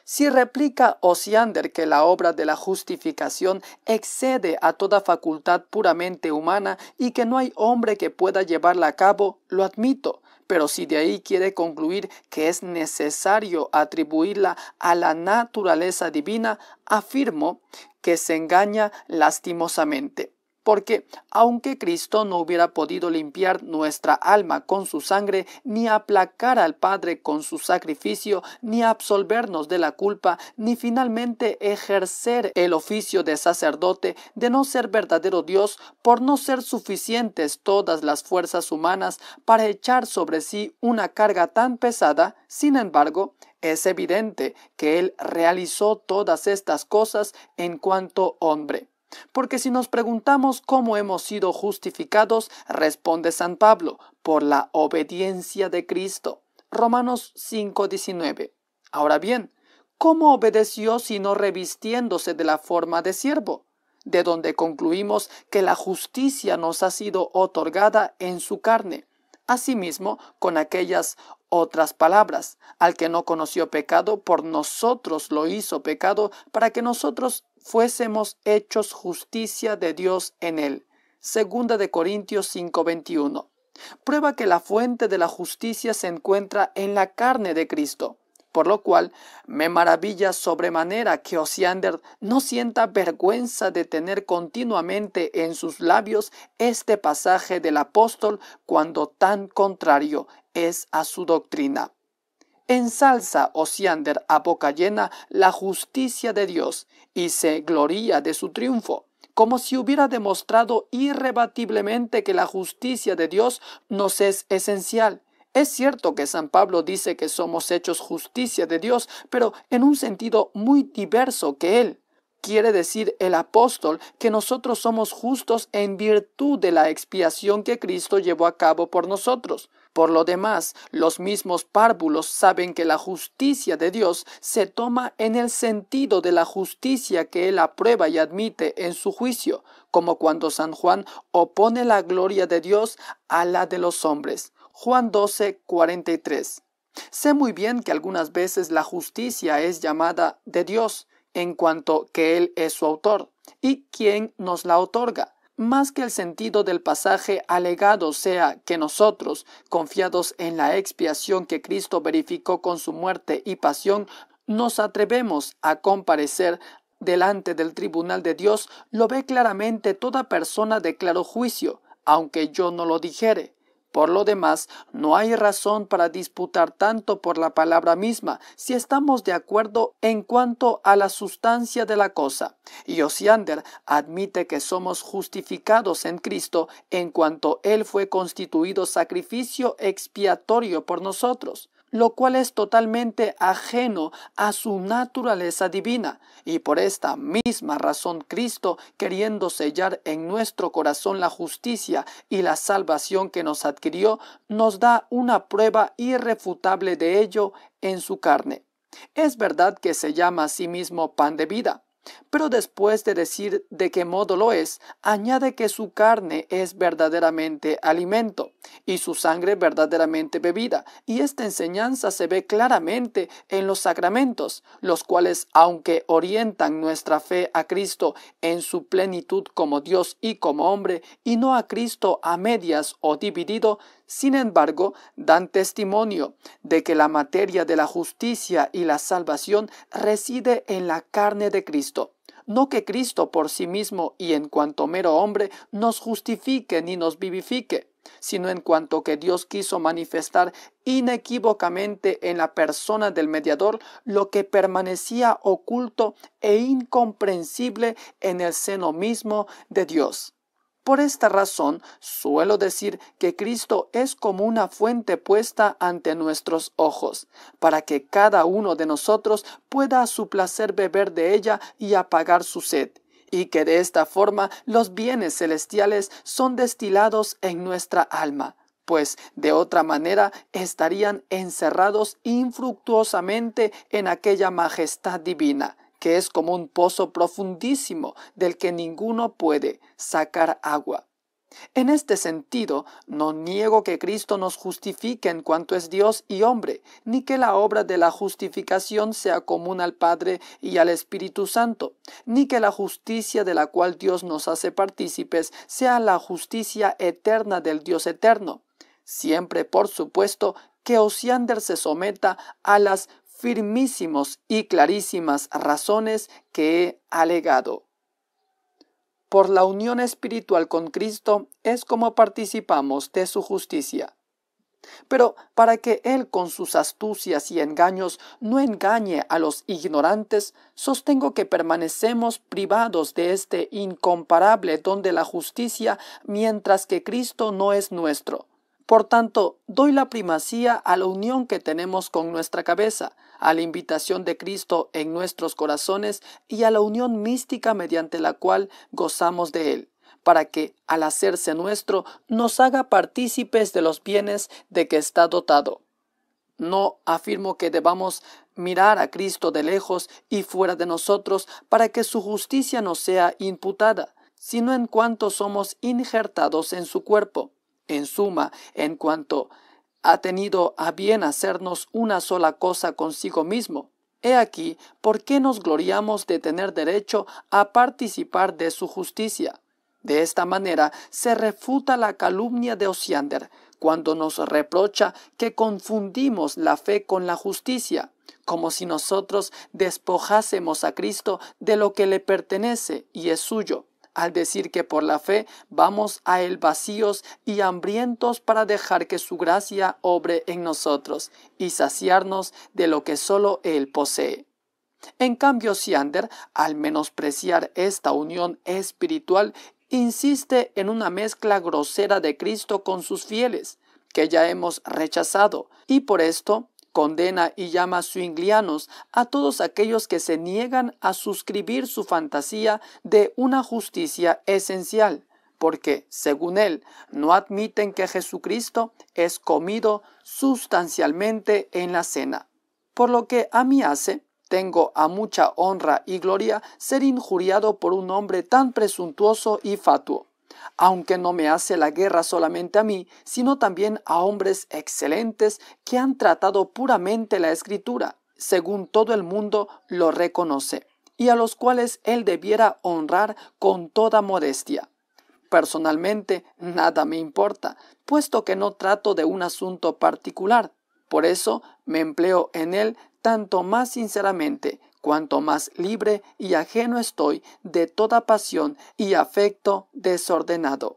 Si replica Osiander que la obra de la justificación excede a toda facultad puramente humana y que no hay hombre que pueda llevarla a cabo, lo admito, pero si de ahí quiere concluir que es necesario atribuirla a la naturaleza divina, afirmo que se engaña lastimosamente porque aunque Cristo no hubiera podido limpiar nuestra alma con su sangre, ni aplacar al Padre con su sacrificio, ni absolvernos de la culpa, ni finalmente ejercer el oficio de sacerdote, de no ser verdadero Dios, por no ser suficientes todas las fuerzas humanas para echar sobre sí una carga tan pesada, sin embargo, es evidente que Él realizó todas estas cosas en cuanto hombre. Porque si nos preguntamos cómo hemos sido justificados, responde San Pablo, por la obediencia de Cristo. Romanos 5:19. Ahora bien, ¿cómo obedeció sino revistiéndose de la forma de siervo? De donde concluimos que la justicia nos ha sido otorgada en su carne. Asimismo, con aquellas otras palabras, al que no conoció pecado, por nosotros lo hizo pecado, para que nosotros fuésemos hechos justicia de Dios en él. Segunda de Corintios 5:21. Prueba que la fuente de la justicia se encuentra en la carne de Cristo por lo cual me maravilla sobremanera que Osiander no sienta vergüenza de tener continuamente en sus labios este pasaje del apóstol cuando tan contrario es a su doctrina. Ensalza Osiander a boca llena la justicia de Dios y se gloría de su triunfo como si hubiera demostrado irrebatiblemente que la justicia de Dios nos es esencial es cierto que San Pablo dice que somos hechos justicia de Dios, pero en un sentido muy diverso que él. Quiere decir el apóstol que nosotros somos justos en virtud de la expiación que Cristo llevó a cabo por nosotros. Por lo demás, los mismos párvulos saben que la justicia de Dios se toma en el sentido de la justicia que Él aprueba y admite en su juicio, como cuando San Juan opone la gloria de Dios a la de los hombres. Juan 12, 43. Sé muy bien que algunas veces la justicia es llamada de Dios en cuanto que Él es su autor y quien nos la otorga. Más que el sentido del pasaje alegado sea que nosotros, confiados en la expiación que Cristo verificó con su muerte y pasión, nos atrevemos a comparecer delante del tribunal de Dios, lo ve claramente toda persona de claro juicio, aunque yo no lo dijere. Por lo demás, no hay razón para disputar tanto por la palabra misma si estamos de acuerdo en cuanto a la sustancia de la cosa. Y Osiander admite que somos justificados en Cristo en cuanto Él fue constituido sacrificio expiatorio por nosotros lo cual es totalmente ajeno a su naturaleza divina. Y por esta misma razón Cristo, queriendo sellar en nuestro corazón la justicia y la salvación que nos adquirió, nos da una prueba irrefutable de ello en su carne. Es verdad que se llama a sí mismo pan de vida, pero después de decir de qué modo lo es, añade que su carne es verdaderamente alimento y su sangre verdaderamente bebida. Y esta enseñanza se ve claramente en los sacramentos, los cuales, aunque orientan nuestra fe a Cristo en su plenitud como Dios y como hombre, y no a Cristo a medias o dividido, sin embargo, dan testimonio de que la materia de la justicia y la salvación reside en la carne de Cristo no que Cristo por sí mismo y en cuanto mero hombre nos justifique ni nos vivifique, sino en cuanto que Dios quiso manifestar inequívocamente en la persona del mediador lo que permanecía oculto e incomprensible en el seno mismo de Dios. Por esta razón, suelo decir que Cristo es como una fuente puesta ante nuestros ojos, para que cada uno de nosotros pueda a su placer beber de ella y apagar su sed, y que de esta forma los bienes celestiales son destilados en nuestra alma pues de otra manera estarían encerrados infructuosamente en aquella majestad divina que es como un pozo profundísimo del que ninguno puede sacar agua. En este sentido, no niego que Cristo nos justifique en cuanto es Dios y hombre, ni que la obra de la justificación sea común al Padre y al Espíritu Santo, ni que la justicia de la cual Dios nos hace partícipes sea la justicia eterna del Dios eterno. Siempre, por supuesto, que Osiander se someta a las firmísimos y clarísimas razones que he alegado. Por la unión espiritual con Cristo es como participamos de su justicia. Pero para que Él con sus astucias y engaños no engañe a los ignorantes, sostengo que permanecemos privados de este incomparable don de la justicia mientras que Cristo no es nuestro por tanto, doy la primacía a la unión que tenemos con nuestra cabeza, a la invitación de Cristo en nuestros corazones y a la unión mística mediante la cual gozamos de Él, para que, al hacerse nuestro, nos haga partícipes de los bienes de que está dotado. No afirmo que debamos mirar a Cristo de lejos y fuera de nosotros para que su justicia nos sea imputada, sino en cuanto somos injertados en su cuerpo en suma, en cuanto ha tenido a bien hacernos una sola cosa consigo mismo, He aquí por qué nos gloriamos de tener derecho a participar de su justicia. De esta manera se refuta la calumnia de Osiander, cuando nos reprocha que confundimos la fe con la justicia, como si nosotros despojásemos a Cristo de lo que le pertenece y es suyo al decir que por la fe vamos a Él vacíos y hambrientos para dejar que su gracia obre en nosotros y saciarnos de lo que solo Él posee. En cambio, Siander, al menospreciar esta unión espiritual, insiste en una mezcla grosera de Cristo con sus fieles, que ya hemos rechazado, y por esto Condena y llama suinglianos a todos aquellos que se niegan a suscribir su fantasía de una justicia esencial, porque, según él, no admiten que Jesucristo es comido sustancialmente en la cena. Por lo que a mí hace, tengo a mucha honra y gloria ser injuriado por un hombre tan presuntuoso y fatuo aunque no me hace la guerra solamente a mí, sino también a hombres excelentes que han tratado puramente la escritura, según todo el mundo lo reconoce, y a los cuales él debiera honrar con toda modestia. Personalmente, nada me importa, puesto que no trato de un asunto particular. Por eso me empleo en él tanto más sinceramente, cuanto más libre y ajeno estoy de toda pasión y afecto desordenado.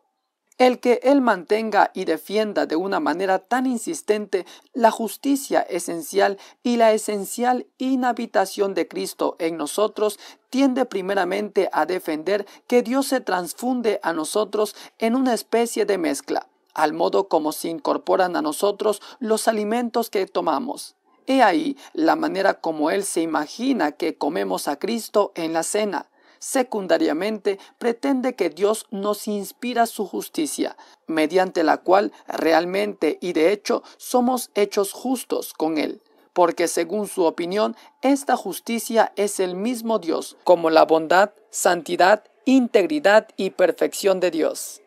El que él mantenga y defienda de una manera tan insistente la justicia esencial y la esencial inhabitación de Cristo en nosotros tiende primeramente a defender que Dios se transfunde a nosotros en una especie de mezcla, al modo como se incorporan a nosotros los alimentos que tomamos. He ahí la manera como él se imagina que comemos a Cristo en la cena. Secundariamente, pretende que Dios nos inspira su justicia, mediante la cual realmente y de hecho somos hechos justos con Él porque según su opinión, esta justicia es el mismo Dios, como la bondad, santidad, integridad y perfección de Dios.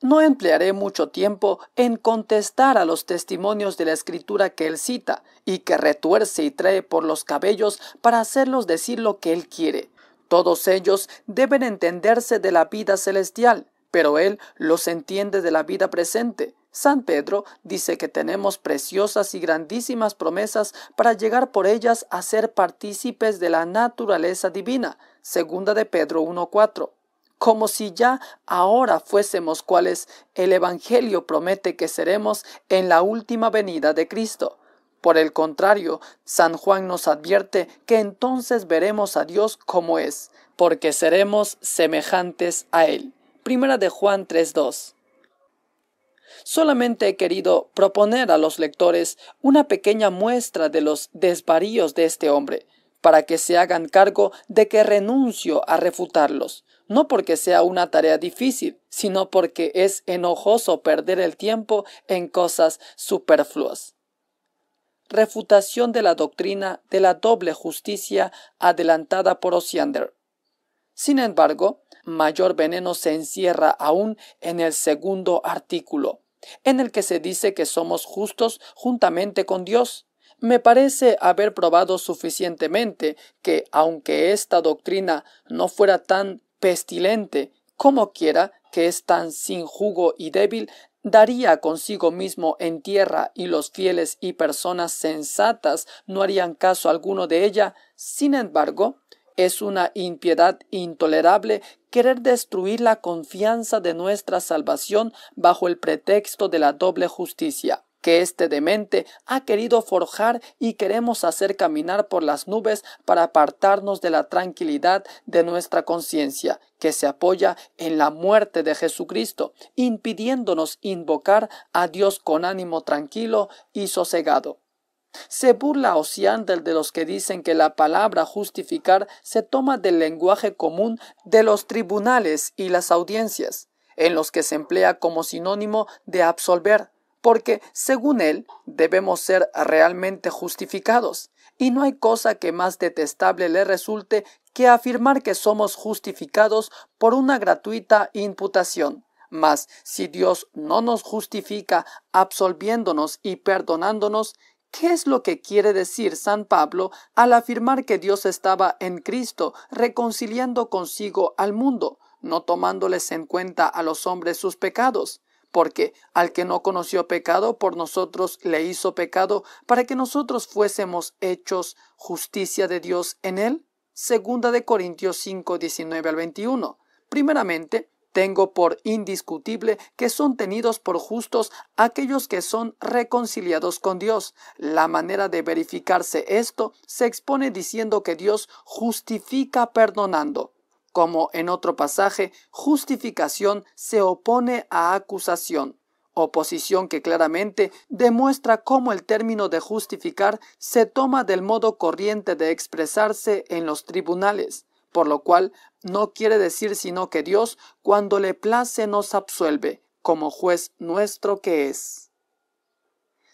No emplearé mucho tiempo en contestar a los testimonios de la escritura que él cita y que retuerce y trae por los cabellos para hacerlos decir lo que él quiere. Todos ellos deben entenderse de la vida celestial, pero él los entiende de la vida presente. San Pedro dice que tenemos preciosas y grandísimas promesas para llegar por ellas a ser partícipes de la naturaleza divina. Segunda de Pedro 1.4 como si ya ahora fuésemos cuales el Evangelio promete que seremos en la última venida de Cristo. Por el contrario, San Juan nos advierte que entonces veremos a Dios como es, porque seremos semejantes a Él. Primera de Juan 3.2. Solamente he querido proponer a los lectores una pequeña muestra de los desvaríos de este hombre, para que se hagan cargo de que renuncio a refutarlos no porque sea una tarea difícil, sino porque es enojoso perder el tiempo en cosas superfluas. Refutación de la doctrina de la doble justicia adelantada por Osiander. Sin embargo, mayor veneno se encierra aún en el segundo artículo, en el que se dice que somos justos juntamente con Dios. Me parece haber probado suficientemente que, aunque esta doctrina no fuera tan pestilente, como quiera que es tan sin jugo y débil, daría consigo mismo en tierra y los fieles y personas sensatas no harían caso alguno de ella. Sin embargo, es una impiedad intolerable querer destruir la confianza de nuestra salvación bajo el pretexto de la doble justicia que este demente ha querido forjar y queremos hacer caminar por las nubes para apartarnos de la tranquilidad de nuestra conciencia, que se apoya en la muerte de Jesucristo, impidiéndonos invocar a Dios con ánimo tranquilo y sosegado. Se burla Osiander de los que dicen que la palabra justificar se toma del lenguaje común de los tribunales y las audiencias, en los que se emplea como sinónimo de absolver, porque según él debemos ser realmente justificados, y no hay cosa que más detestable le resulte que afirmar que somos justificados por una gratuita imputación. Mas si Dios no nos justifica absolviéndonos y perdonándonos, ¿Qué es lo que quiere decir San Pablo al afirmar que Dios estaba en Cristo reconciliando consigo al mundo, no tomándoles en cuenta a los hombres sus pecados? porque al que no conoció pecado, por nosotros le hizo pecado, para que nosotros fuésemos hechos justicia de Dios en él. Segunda de Corintios 5, 19 al 21. Primeramente, tengo por indiscutible que son tenidos por justos aquellos que son reconciliados con Dios. La manera de verificarse esto se expone diciendo que Dios justifica perdonando. Como en otro pasaje, justificación se opone a acusación, oposición que claramente demuestra cómo el término de justificar se toma del modo corriente de expresarse en los tribunales, por lo cual no quiere decir sino que Dios, cuando le place, nos absuelve, como juez nuestro que es.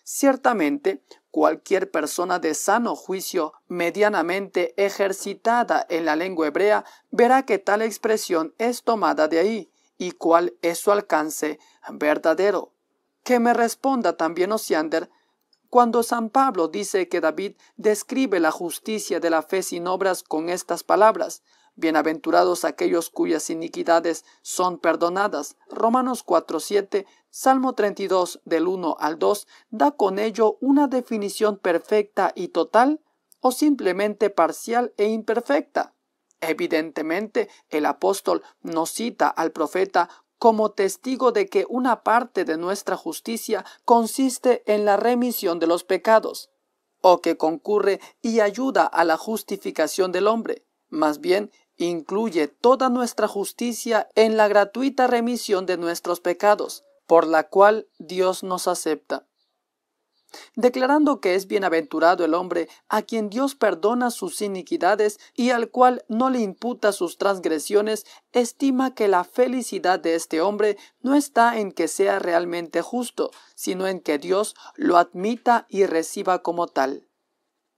Ciertamente, Cualquier persona de sano juicio, medianamente ejercitada en la lengua hebrea, verá que tal expresión es tomada de ahí y cuál es su alcance verdadero. Que me responda también Osiander cuando San Pablo dice que David describe la justicia de la fe sin obras con estas palabras, Bienaventurados aquellos cuyas iniquidades son perdonadas. Romanos 4.7, Salmo 32 del 1 al 2 da con ello una definición perfecta y total o simplemente parcial e imperfecta. Evidentemente, el apóstol nos cita al profeta como testigo de que una parte de nuestra justicia consiste en la remisión de los pecados, o que concurre y ayuda a la justificación del hombre. Más bien, incluye toda nuestra justicia en la gratuita remisión de nuestros pecados, por la cual Dios nos acepta. Declarando que es bienaventurado el hombre a quien Dios perdona sus iniquidades y al cual no le imputa sus transgresiones, estima que la felicidad de este hombre no está en que sea realmente justo, sino en que Dios lo admita y reciba como tal.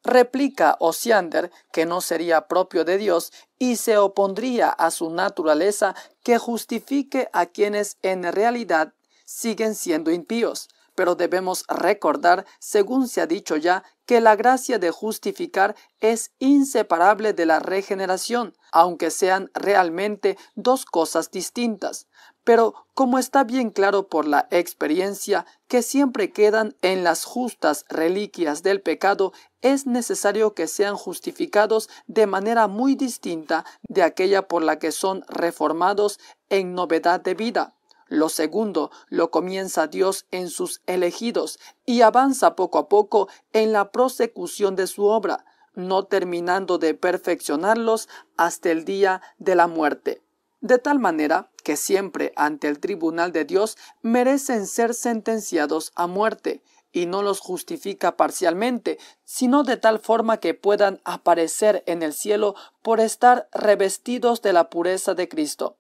Replica Osiander que no sería propio de Dios y se opondría a su naturaleza que justifique a quienes en realidad siguen siendo impíos. Pero debemos recordar, según se ha dicho ya, que la gracia de justificar es inseparable de la regeneración, aunque sean realmente dos cosas distintas. Pero como está bien claro por la experiencia que siempre quedan en las justas reliquias del pecado, es necesario que sean justificados de manera muy distinta de aquella por la que son reformados en novedad de vida. Lo segundo lo comienza Dios en sus elegidos y avanza poco a poco en la prosecución de su obra, no terminando de perfeccionarlos hasta el día de la muerte. De tal manera que siempre ante el tribunal de Dios merecen ser sentenciados a muerte, y no los justifica parcialmente, sino de tal forma que puedan aparecer en el cielo por estar revestidos de la pureza de Cristo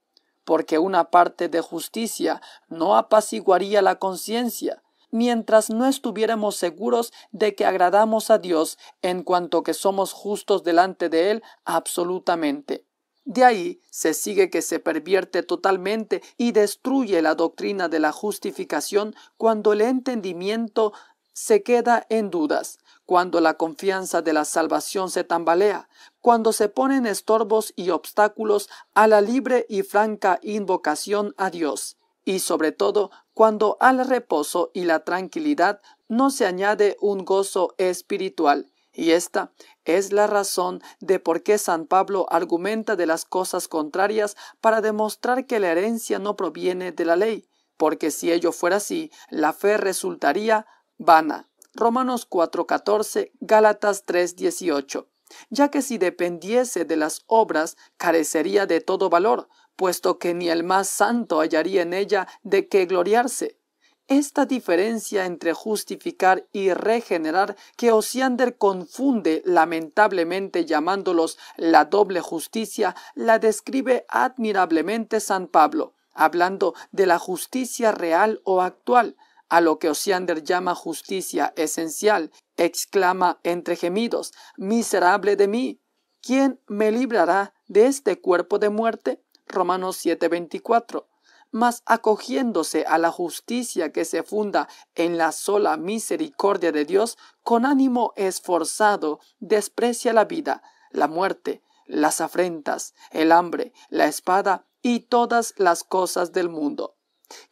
porque una parte de justicia no apaciguaría la conciencia, mientras no estuviéramos seguros de que agradamos a Dios en cuanto que somos justos delante de Él absolutamente. De ahí se sigue que se pervierte totalmente y destruye la doctrina de la justificación cuando el entendimiento se queda en dudas, cuando la confianza de la salvación se tambalea, cuando se ponen estorbos y obstáculos a la libre y franca invocación a Dios, y sobre todo cuando al reposo y la tranquilidad no se añade un gozo espiritual. Y esta es la razón de por qué San Pablo argumenta de las cosas contrarias para demostrar que la herencia no proviene de la ley, porque si ello fuera así, la fe resultaría vana. Romanos 4:14, Gálatas 3:18 ya que si dependiese de las obras carecería de todo valor, puesto que ni el más santo hallaría en ella de qué gloriarse. Esta diferencia entre justificar y regenerar que Osiander confunde lamentablemente llamándolos la doble justicia, la describe admirablemente San Pablo, hablando de la justicia real o actual, a lo que Osiander llama justicia esencial, exclama entre gemidos, Miserable de mí, ¿quién me librará de este cuerpo de muerte? Romanos 7:24. Mas acogiéndose a la justicia que se funda en la sola misericordia de Dios, con ánimo esforzado, desprecia la vida, la muerte, las afrentas, el hambre, la espada y todas las cosas del mundo.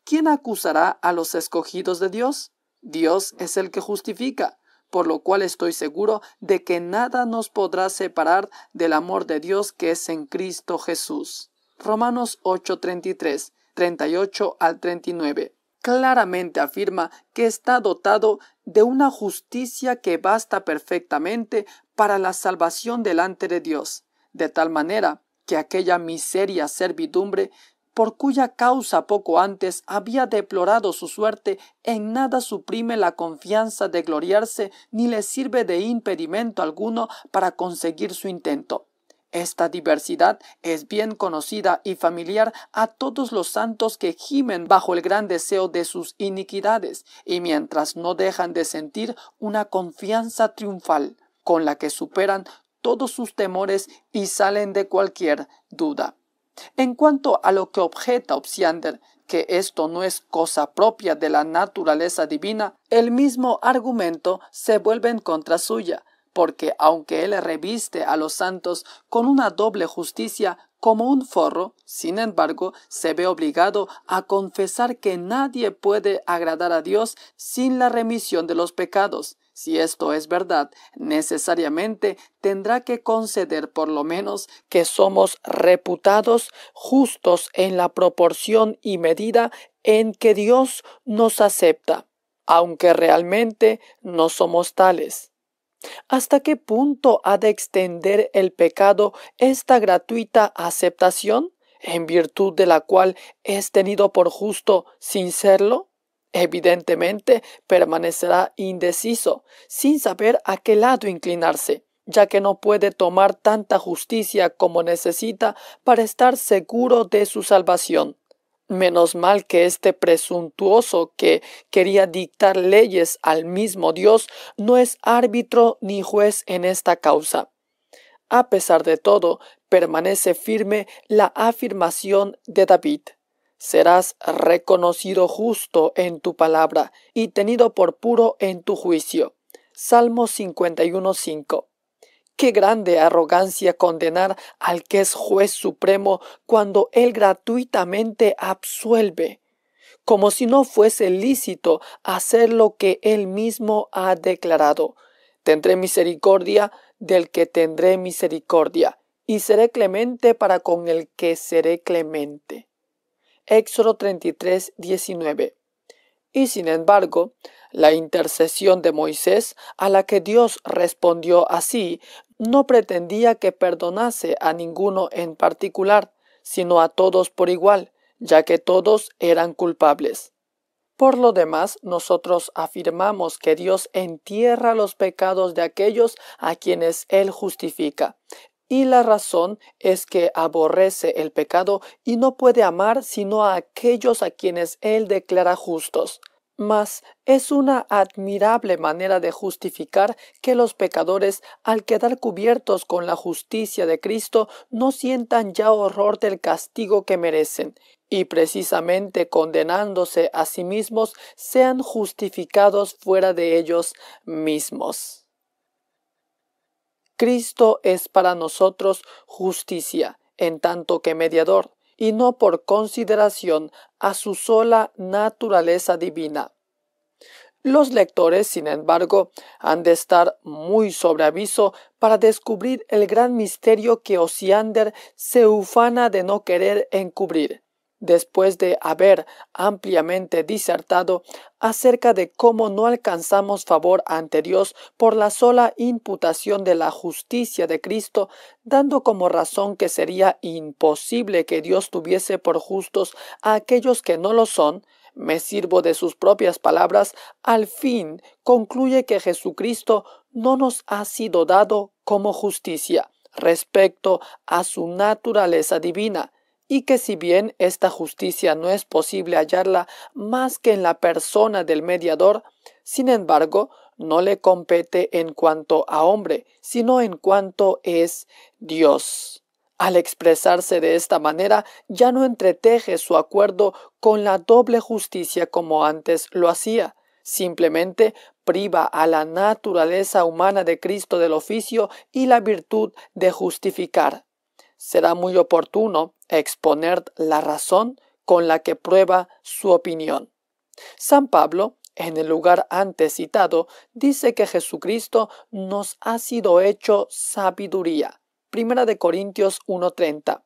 ¿Quién acusará a los escogidos de Dios? Dios es el que justifica, por lo cual estoy seguro de que nada nos podrá separar del amor de Dios que es en Cristo Jesús. Romanos 8:33, 38 al 39 claramente afirma que está dotado de una justicia que basta perfectamente para la salvación delante de Dios, de tal manera que aquella miseria servidumbre por cuya causa poco antes había deplorado su suerte, en nada suprime la confianza de gloriarse ni le sirve de impedimento alguno para conseguir su intento. Esta diversidad es bien conocida y familiar a todos los santos que gimen bajo el gran deseo de sus iniquidades, y mientras no dejan de sentir una confianza triunfal, con la que superan todos sus temores y salen de cualquier duda. En cuanto a lo que objeta Obsiander, que esto no es cosa propia de la naturaleza divina, el mismo argumento se vuelve en contra suya, porque aunque él reviste a los santos con una doble justicia como un forro, sin embargo, se ve obligado a confesar que nadie puede agradar a Dios sin la remisión de los pecados, si esto es verdad, necesariamente tendrá que conceder por lo menos que somos reputados justos en la proporción y medida en que Dios nos acepta, aunque realmente no somos tales. ¿Hasta qué punto ha de extender el pecado esta gratuita aceptación, en virtud de la cual es tenido por justo sin serlo? evidentemente permanecerá indeciso, sin saber a qué lado inclinarse, ya que no puede tomar tanta justicia como necesita para estar seguro de su salvación. Menos mal que este presuntuoso que quería dictar leyes al mismo Dios no es árbitro ni juez en esta causa. A pesar de todo, permanece firme la afirmación de David serás reconocido justo en tu palabra y tenido por puro en tu juicio. Salmo 51.5. Qué grande arrogancia condenar al que es juez supremo cuando él gratuitamente absuelve, como si no fuese lícito hacer lo que él mismo ha declarado. Tendré misericordia del que tendré misericordia, y seré clemente para con el que seré clemente. Éxodo 33, 19. Y sin embargo, la intercesión de Moisés, a la que Dios respondió así, no pretendía que perdonase a ninguno en particular, sino a todos por igual, ya que todos eran culpables. Por lo demás, nosotros afirmamos que Dios entierra los pecados de aquellos a quienes Él justifica, y la razón es que aborrece el pecado y no puede amar sino a aquellos a quienes él declara justos. Mas es una admirable manera de justificar que los pecadores, al quedar cubiertos con la justicia de Cristo, no sientan ya horror del castigo que merecen, y precisamente condenándose a sí mismos, sean justificados fuera de ellos mismos. Cristo es para nosotros justicia, en tanto que mediador, y no por consideración a su sola naturaleza divina. Los lectores, sin embargo, han de estar muy sobre aviso para descubrir el gran misterio que Osiander se ufana de no querer encubrir después de haber ampliamente disertado acerca de cómo no alcanzamos favor ante Dios por la sola imputación de la justicia de Cristo, dando como razón que sería imposible que Dios tuviese por justos a aquellos que no lo son, me sirvo de sus propias palabras, al fin concluye que Jesucristo no nos ha sido dado como justicia respecto a su naturaleza divina, y que si bien esta justicia no es posible hallarla más que en la persona del mediador, sin embargo, no le compete en cuanto a hombre, sino en cuanto es Dios. Al expresarse de esta manera, ya no entreteje su acuerdo con la doble justicia como antes lo hacía. Simplemente priva a la naturaleza humana de Cristo del oficio y la virtud de justificar será muy oportuno exponer la razón con la que prueba su opinión. San Pablo, en el lugar antes citado, dice que Jesucristo nos ha sido hecho sabiduría. 1 de Corintios 1.30.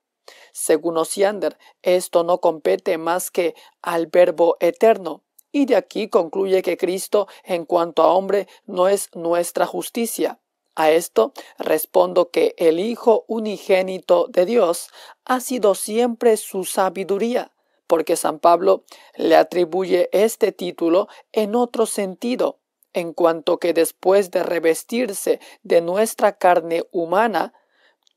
Según Osiander, esto no compete más que al verbo eterno, y de aquí concluye que Cristo, en cuanto a hombre, no es nuestra justicia. A esto respondo que el Hijo unigénito de Dios ha sido siempre su sabiduría, porque San Pablo le atribuye este título en otro sentido, en cuanto que después de revestirse de nuestra carne humana,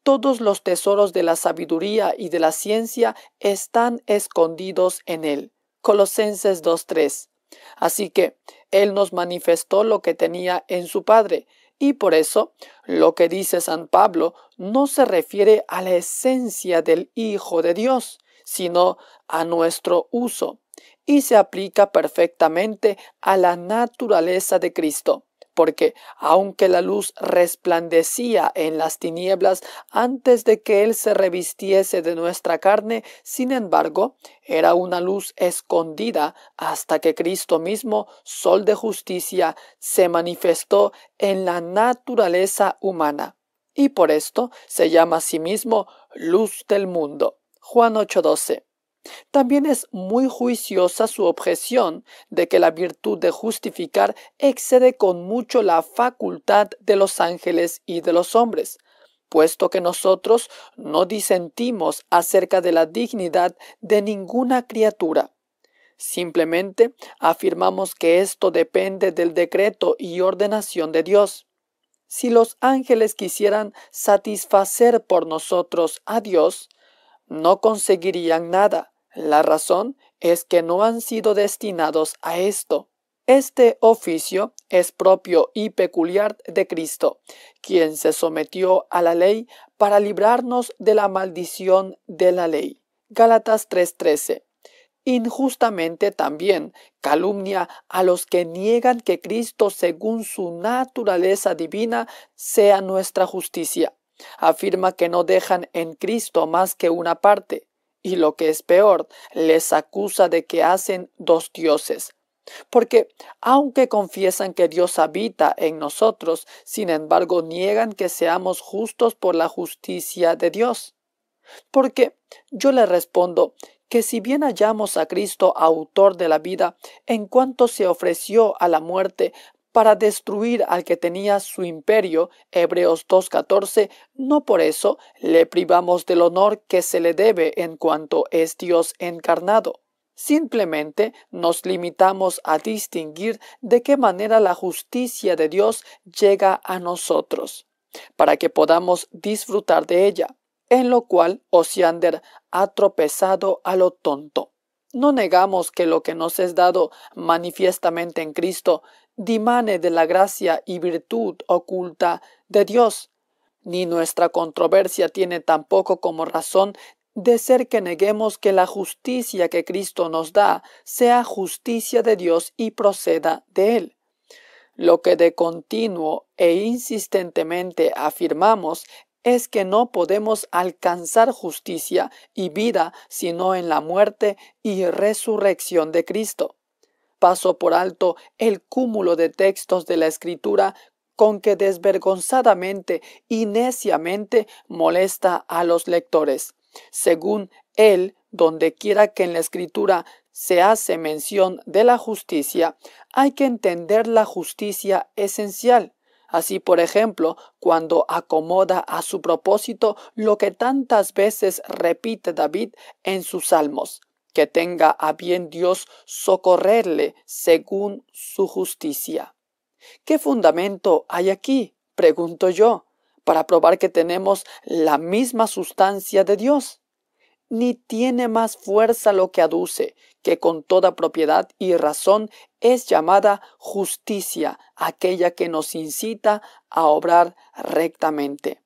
todos los tesoros de la sabiduría y de la ciencia están escondidos en él. Colosenses 2.3. Así que Él nos manifestó lo que tenía en su Padre, y por eso, lo que dice San Pablo no se refiere a la esencia del Hijo de Dios, sino a nuestro uso, y se aplica perfectamente a la naturaleza de Cristo porque aunque la luz resplandecía en las tinieblas antes de que Él se revistiese de nuestra carne, sin embargo, era una luz escondida hasta que Cristo mismo, Sol de justicia, se manifestó en la naturaleza humana. Y por esto se llama a sí mismo luz del mundo. Juan 8:12. También es muy juiciosa su objeción de que la virtud de justificar excede con mucho la facultad de los ángeles y de los hombres, puesto que nosotros no disentimos acerca de la dignidad de ninguna criatura. Simplemente afirmamos que esto depende del decreto y ordenación de Dios. Si los ángeles quisieran satisfacer por nosotros a Dios, no conseguirían nada, la razón es que no han sido destinados a esto. Este oficio es propio y peculiar de Cristo, quien se sometió a la ley para librarnos de la maldición de la ley. Gálatas 3:13. Injustamente también calumnia a los que niegan que Cristo, según su naturaleza divina, sea nuestra justicia. Afirma que no dejan en Cristo más que una parte y lo que es peor, les acusa de que hacen dos dioses. Porque aunque confiesan que Dios habita en nosotros, sin embargo niegan que seamos justos por la justicia de Dios. Porque yo le respondo que si bien hallamos a Cristo autor de la vida, en cuanto se ofreció a la muerte para destruir al que tenía su imperio, Hebreos 2.14, no por eso le privamos del honor que se le debe en cuanto es Dios encarnado. Simplemente nos limitamos a distinguir de qué manera la justicia de Dios llega a nosotros, para que podamos disfrutar de ella, en lo cual Osiander oh ha tropezado a lo tonto. No negamos que lo que nos es dado manifiestamente en Cristo dimane de la gracia y virtud oculta de Dios, ni nuestra controversia tiene tampoco como razón de ser que neguemos que la justicia que Cristo nos da sea justicia de Dios y proceda de Él. Lo que de continuo e insistentemente afirmamos es que no podemos alcanzar justicia y vida sino en la muerte y resurrección de Cristo. Paso por alto el cúmulo de textos de la escritura con que desvergonzadamente y neciamente molesta a los lectores. Según él, donde quiera que en la escritura se hace mención de la justicia, hay que entender la justicia esencial. Así, por ejemplo, cuando acomoda a su propósito lo que tantas veces repite David en sus salmos que tenga a bien Dios socorrerle según su justicia. ¿Qué fundamento hay aquí? pregunto yo, para probar que tenemos la misma sustancia de Dios. Ni tiene más fuerza lo que aduce, que con toda propiedad y razón es llamada justicia, aquella que nos incita a obrar rectamente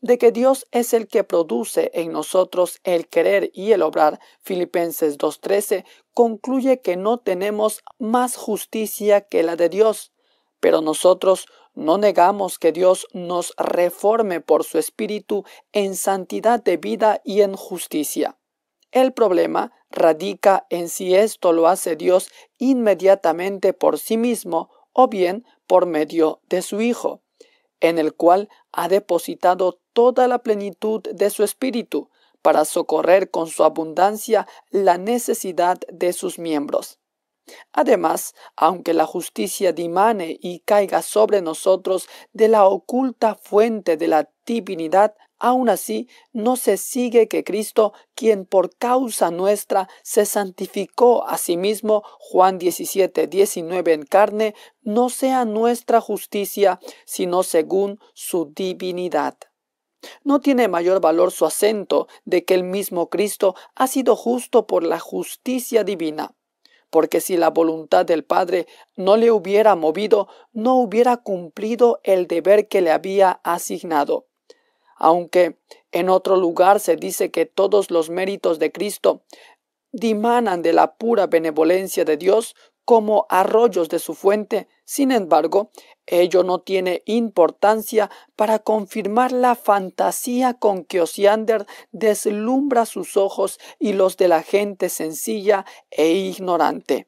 de que Dios es el que produce en nosotros el querer y el obrar, Filipenses 2.13, concluye que no tenemos más justicia que la de Dios, pero nosotros no negamos que Dios nos reforme por su espíritu en santidad de vida y en justicia. El problema radica en si esto lo hace Dios inmediatamente por sí mismo o bien por medio de su Hijo en el cual ha depositado toda la plenitud de su espíritu para socorrer con su abundancia la necesidad de sus miembros. Además, aunque la justicia dimane y caiga sobre nosotros de la oculta fuente de la divinidad, aún así no se sigue que Cristo, quien por causa nuestra se santificó a sí mismo, Juan 17, 19 en carne, no sea nuestra justicia, sino según su divinidad. No tiene mayor valor su acento de que el mismo Cristo ha sido justo por la justicia divina porque si la voluntad del Padre no le hubiera movido, no hubiera cumplido el deber que le había asignado. Aunque en otro lugar se dice que todos los méritos de Cristo dimanan de la pura benevolencia de Dios, como arroyos de su fuente. Sin embargo, ello no tiene importancia para confirmar la fantasía con que Osiander deslumbra sus ojos y los de la gente sencilla e ignorante.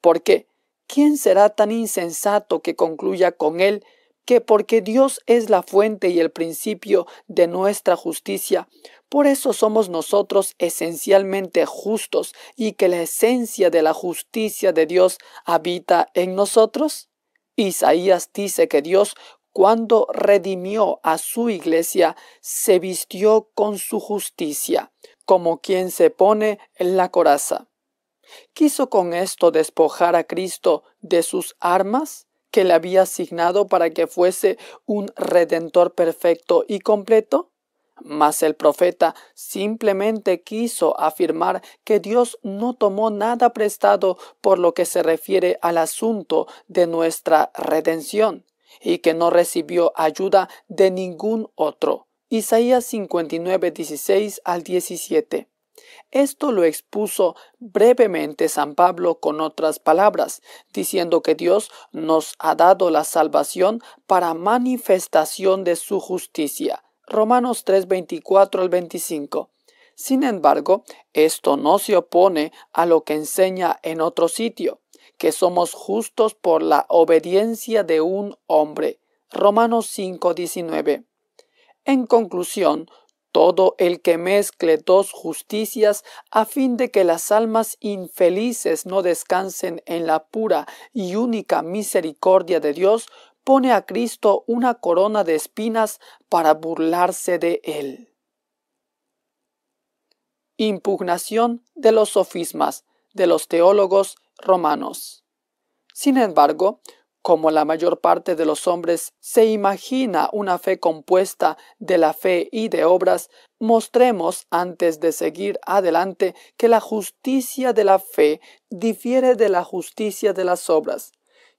Porque, ¿quién será tan insensato que concluya con él que porque Dios es la fuente y el principio de nuestra justicia, por eso somos nosotros esencialmente justos y que la esencia de la justicia de Dios habita en nosotros? Isaías dice que Dios, cuando redimió a su iglesia, se vistió con su justicia, como quien se pone en la coraza. ¿Quiso con esto despojar a Cristo de sus armas? que le había asignado para que fuese un redentor perfecto y completo? Mas el profeta simplemente quiso afirmar que Dios no tomó nada prestado por lo que se refiere al asunto de nuestra redención y que no recibió ayuda de ningún otro. Isaías 59, 16 al 17. Esto lo expuso brevemente San Pablo con otras palabras, diciendo que Dios nos ha dado la salvación para manifestación de su justicia. Romanos 3, al 25. Sin embargo, esto no se opone a lo que enseña en otro sitio, que somos justos por la obediencia de un hombre. Romanos En conclusión, todo el que mezcle dos justicias, a fin de que las almas infelices no descansen en la pura y única misericordia de Dios, pone a Cristo una corona de espinas para burlarse de él. Impugnación de los sofismas de los teólogos romanos. Sin embargo, como la mayor parte de los hombres se imagina una fe compuesta de la fe y de obras, mostremos antes de seguir adelante que la justicia de la fe difiere de la justicia de las obras,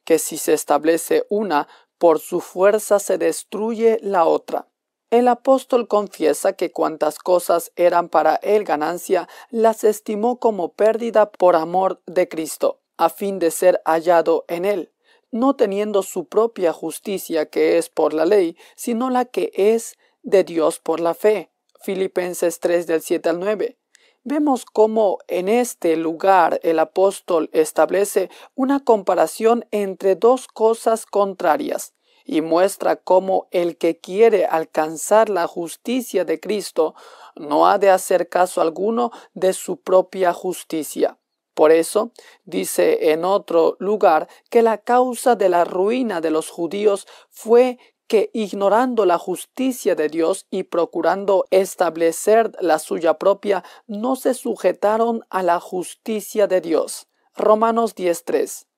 que si se establece una, por su fuerza se destruye la otra. El apóstol confiesa que cuantas cosas eran para él ganancia, las estimó como pérdida por amor de Cristo, a fin de ser hallado en él, no teniendo su propia justicia que es por la ley, sino la que es de Dios por la fe. Filipenses 3 del 7 al 9. Vemos cómo en este lugar el apóstol establece una comparación entre dos cosas contrarias y muestra cómo el que quiere alcanzar la justicia de Cristo no ha de hacer caso alguno de su propia justicia, por eso dice en otro lugar que la causa de la ruina de los judíos fue que ignorando la justicia de Dios y procurando establecer la suya propia, no se sujetaron a la justicia de Dios. Romanos 10.3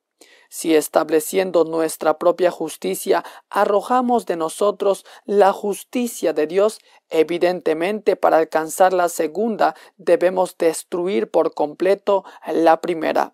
si estableciendo nuestra propia justicia arrojamos de nosotros la justicia de Dios, evidentemente para alcanzar la segunda debemos destruir por completo la primera.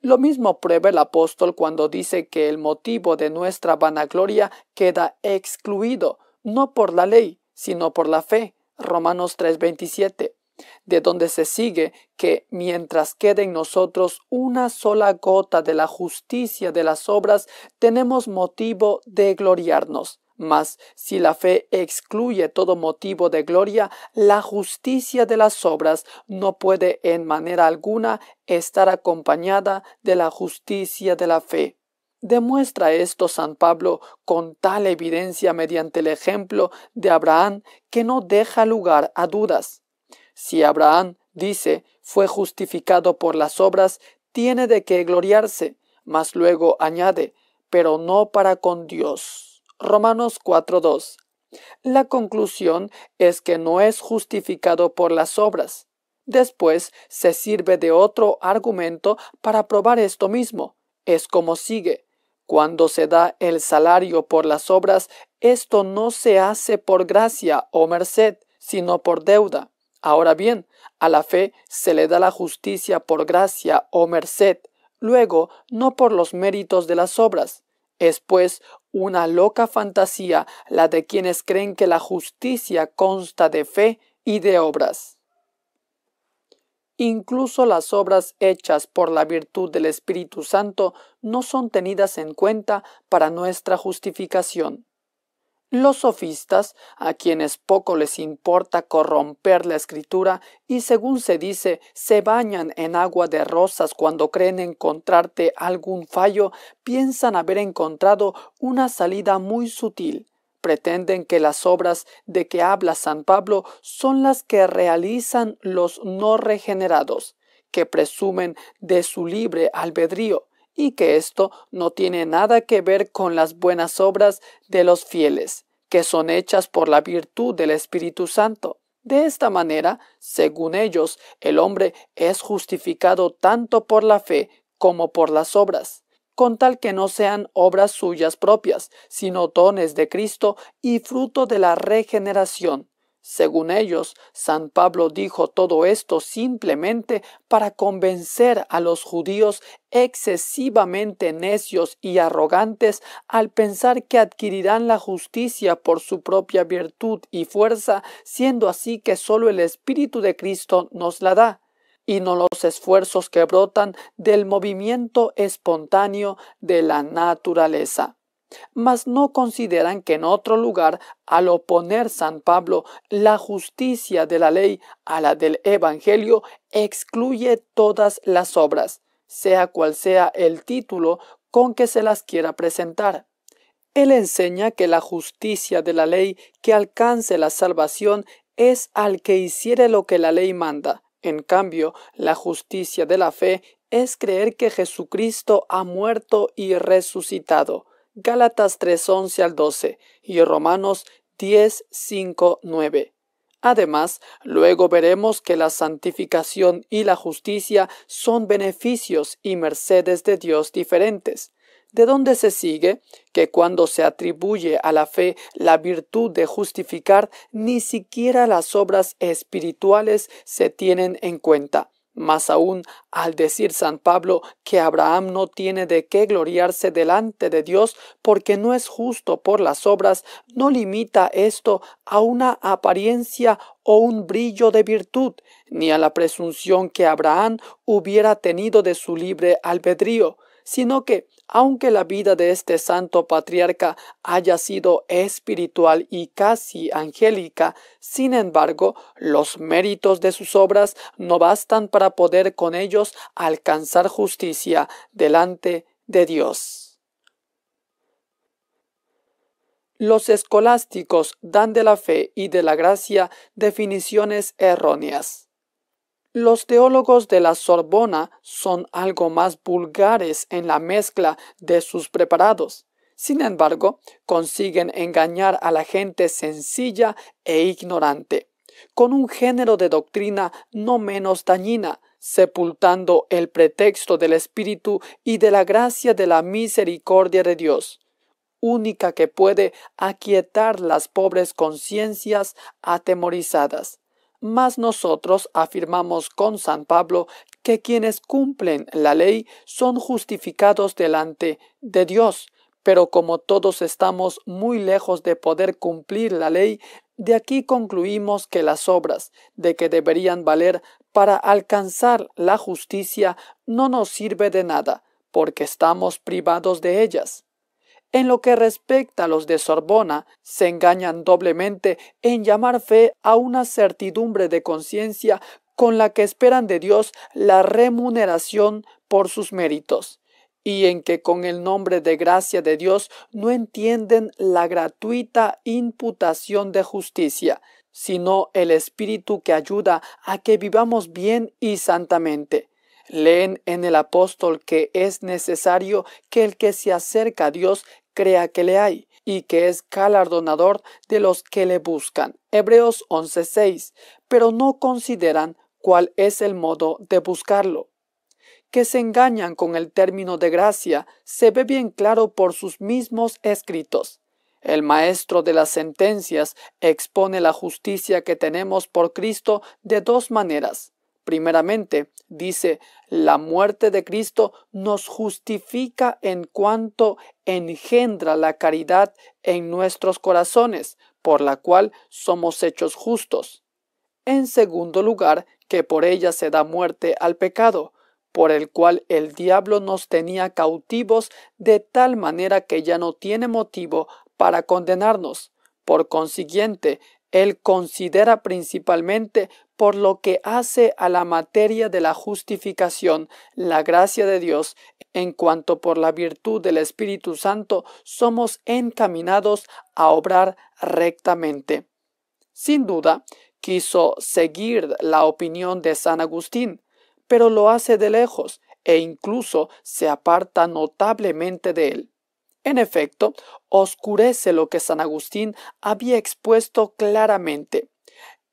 Lo mismo prueba el apóstol cuando dice que el motivo de nuestra vanagloria queda excluido, no por la ley, sino por la fe. Romanos 3:27 de donde se sigue que mientras quede en nosotros una sola gota de la justicia de las obras, tenemos motivo de gloriarnos. Mas si la fe excluye todo motivo de gloria, la justicia de las obras no puede en manera alguna estar acompañada de la justicia de la fe. Demuestra esto San Pablo con tal evidencia mediante el ejemplo de Abraham que no deja lugar a dudas. Si Abraham, dice, fue justificado por las obras, tiene de qué gloriarse, mas luego añade, pero no para con Dios. Romanos 4.2. La conclusión es que no es justificado por las obras. Después se sirve de otro argumento para probar esto mismo. Es como sigue. Cuando se da el salario por las obras, esto no se hace por gracia o merced, sino por deuda. Ahora bien, a la fe se le da la justicia por gracia o oh merced, luego no por los méritos de las obras. Es pues una loca fantasía la de quienes creen que la justicia consta de fe y de obras. Incluso las obras hechas por la virtud del Espíritu Santo no son tenidas en cuenta para nuestra justificación los sofistas, a quienes poco les importa corromper la escritura y según se dice, se bañan en agua de rosas cuando creen encontrarte algún fallo, piensan haber encontrado una salida muy sutil. Pretenden que las obras de que habla San Pablo son las que realizan los no regenerados, que presumen de su libre albedrío y que esto no tiene nada que ver con las buenas obras de los fieles que son hechas por la virtud del Espíritu Santo. De esta manera, según ellos, el hombre es justificado tanto por la fe como por las obras, con tal que no sean obras suyas propias, sino dones de Cristo y fruto de la regeneración. Según ellos, San Pablo dijo todo esto simplemente para convencer a los judíos excesivamente necios y arrogantes al pensar que adquirirán la justicia por su propia virtud y fuerza, siendo así que sólo el Espíritu de Cristo nos la da y no los esfuerzos que brotan del movimiento espontáneo de la naturaleza mas no consideran que en otro lugar, al oponer San Pablo la justicia de la ley a la del Evangelio, excluye todas las obras, sea cual sea el título con que se las quiera presentar. Él enseña que la justicia de la ley que alcance la salvación es al que hiciere lo que la ley manda. En cambio, la justicia de la fe es creer que Jesucristo ha muerto y resucitado. Gálatas 3:11 al 12 y Romanos 10:5-9. Además, luego veremos que la santificación y la justicia son beneficios y mercedes de Dios diferentes, de donde se sigue que cuando se atribuye a la fe la virtud de justificar, ni siquiera las obras espirituales se tienen en cuenta mas aún, al decir San Pablo que Abraham no tiene de qué gloriarse delante de Dios porque no es justo por las obras, no limita esto a una apariencia o un brillo de virtud, ni a la presunción que Abraham hubiera tenido de su libre albedrío, sino que aunque la vida de este santo patriarca haya sido espiritual y casi angélica, sin embargo, los méritos de sus obras no bastan para poder con ellos alcanzar justicia delante de Dios. Los escolásticos dan de la fe y de la gracia definiciones erróneas. Los teólogos de la Sorbona son algo más vulgares en la mezcla de sus preparados. Sin embargo, consiguen engañar a la gente sencilla e ignorante, con un género de doctrina no menos dañina, sepultando el pretexto del Espíritu y de la gracia de la misericordia de Dios, única que puede aquietar las pobres conciencias atemorizadas mas nosotros afirmamos con San Pablo que quienes cumplen la ley son justificados delante de Dios. Pero como todos estamos muy lejos de poder cumplir la ley, de aquí concluimos que las obras de que deberían valer para alcanzar la justicia no nos sirve de nada, porque estamos privados de ellas. En lo que respecta a los de Sorbona, se engañan doblemente en llamar fe a una certidumbre de conciencia con la que esperan de Dios la remuneración por sus méritos, y en que con el nombre de gracia de Dios no entienden la gratuita imputación de justicia, sino el Espíritu que ayuda a que vivamos bien y santamente. Leen en el apóstol que es necesario que el que se acerca a Dios crea que le hay y que es galardonador de los que le buscan. Hebreos 11:6. Pero no consideran cuál es el modo de buscarlo. Que se engañan con el término de gracia se ve bien claro por sus mismos escritos. El maestro de las sentencias expone la justicia que tenemos por Cristo de dos maneras Primeramente, dice, la muerte de Cristo nos justifica en cuanto engendra la caridad en nuestros corazones, por la cual somos hechos justos. En segundo lugar, que por ella se da muerte al pecado, por el cual el diablo nos tenía cautivos de tal manera que ya no tiene motivo para condenarnos. Por consiguiente, él considera principalmente por lo que hace a la materia de la justificación, la gracia de Dios, en cuanto por la virtud del Espíritu Santo somos encaminados a obrar rectamente. Sin duda, quiso seguir la opinión de San Agustín, pero lo hace de lejos e incluso se aparta notablemente de él. En efecto, oscurece lo que San Agustín había expuesto claramente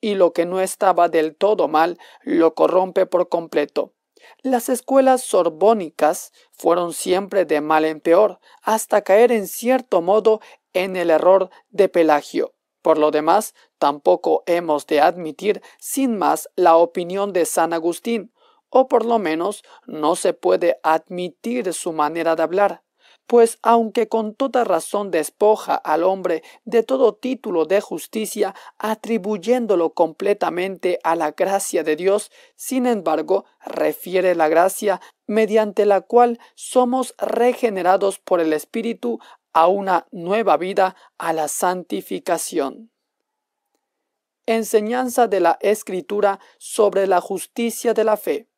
y lo que no estaba del todo mal lo corrompe por completo. Las escuelas sorbónicas fueron siempre de mal en peor, hasta caer en cierto modo en el error de Pelagio. Por lo demás, tampoco hemos de admitir sin más la opinión de San Agustín, o por lo menos no se puede admitir su manera de hablar. Pues aunque con toda razón despoja al hombre de todo título de justicia, atribuyéndolo completamente a la gracia de Dios, sin embargo, refiere la gracia mediante la cual somos regenerados por el Espíritu a una nueva vida, a la santificación. Enseñanza de la Escritura sobre la justicia de la fe.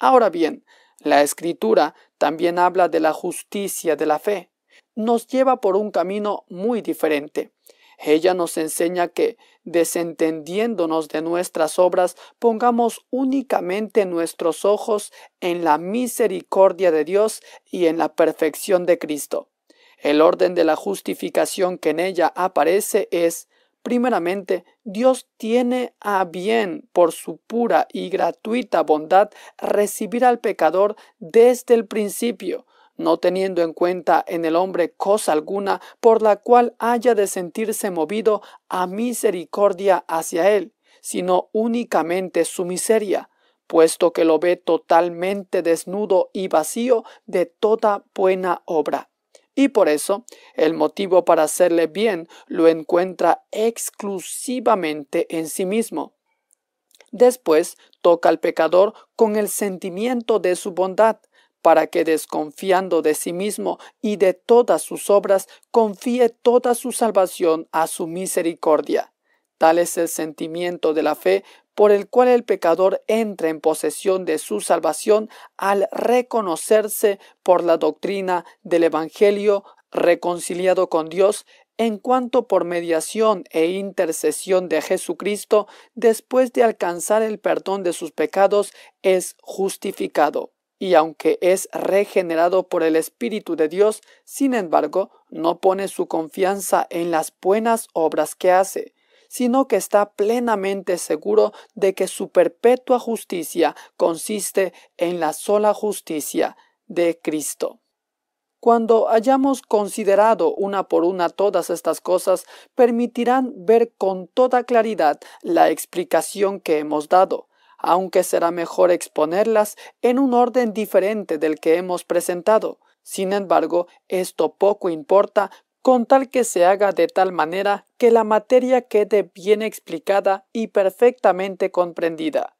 Ahora bien, la Escritura también habla de la justicia de la fe. Nos lleva por un camino muy diferente. Ella nos enseña que, desentendiéndonos de nuestras obras, pongamos únicamente nuestros ojos en la misericordia de Dios y en la perfección de Cristo. El orden de la justificación que en ella aparece es Primeramente, Dios tiene a bien, por su pura y gratuita bondad, recibir al pecador desde el principio, no teniendo en cuenta en el hombre cosa alguna por la cual haya de sentirse movido a misericordia hacia él, sino únicamente su miseria, puesto que lo ve totalmente desnudo y vacío de toda buena obra. Y por eso el motivo para hacerle bien lo encuentra exclusivamente en sí mismo. Después toca al pecador con el sentimiento de su bondad, para que desconfiando de sí mismo y de todas sus obras, confíe toda su salvación a su misericordia. Tal es el sentimiento de la fe por el cual el pecador entra en posesión de su salvación al reconocerse por la doctrina del Evangelio reconciliado con Dios en cuanto por mediación e intercesión de Jesucristo, después de alcanzar el perdón de sus pecados, es justificado. Y aunque es regenerado por el Espíritu de Dios, sin embargo, no pone su confianza en las buenas obras que hace, sino que está plenamente seguro de que su perpetua justicia consiste en la sola justicia de Cristo. Cuando hayamos considerado una por una todas estas cosas, permitirán ver con toda claridad la explicación que hemos dado, aunque será mejor exponerlas en un orden diferente del que hemos presentado. Sin embargo, esto poco importa con tal que se haga de tal manera que la materia quede bien explicada y perfectamente comprendida.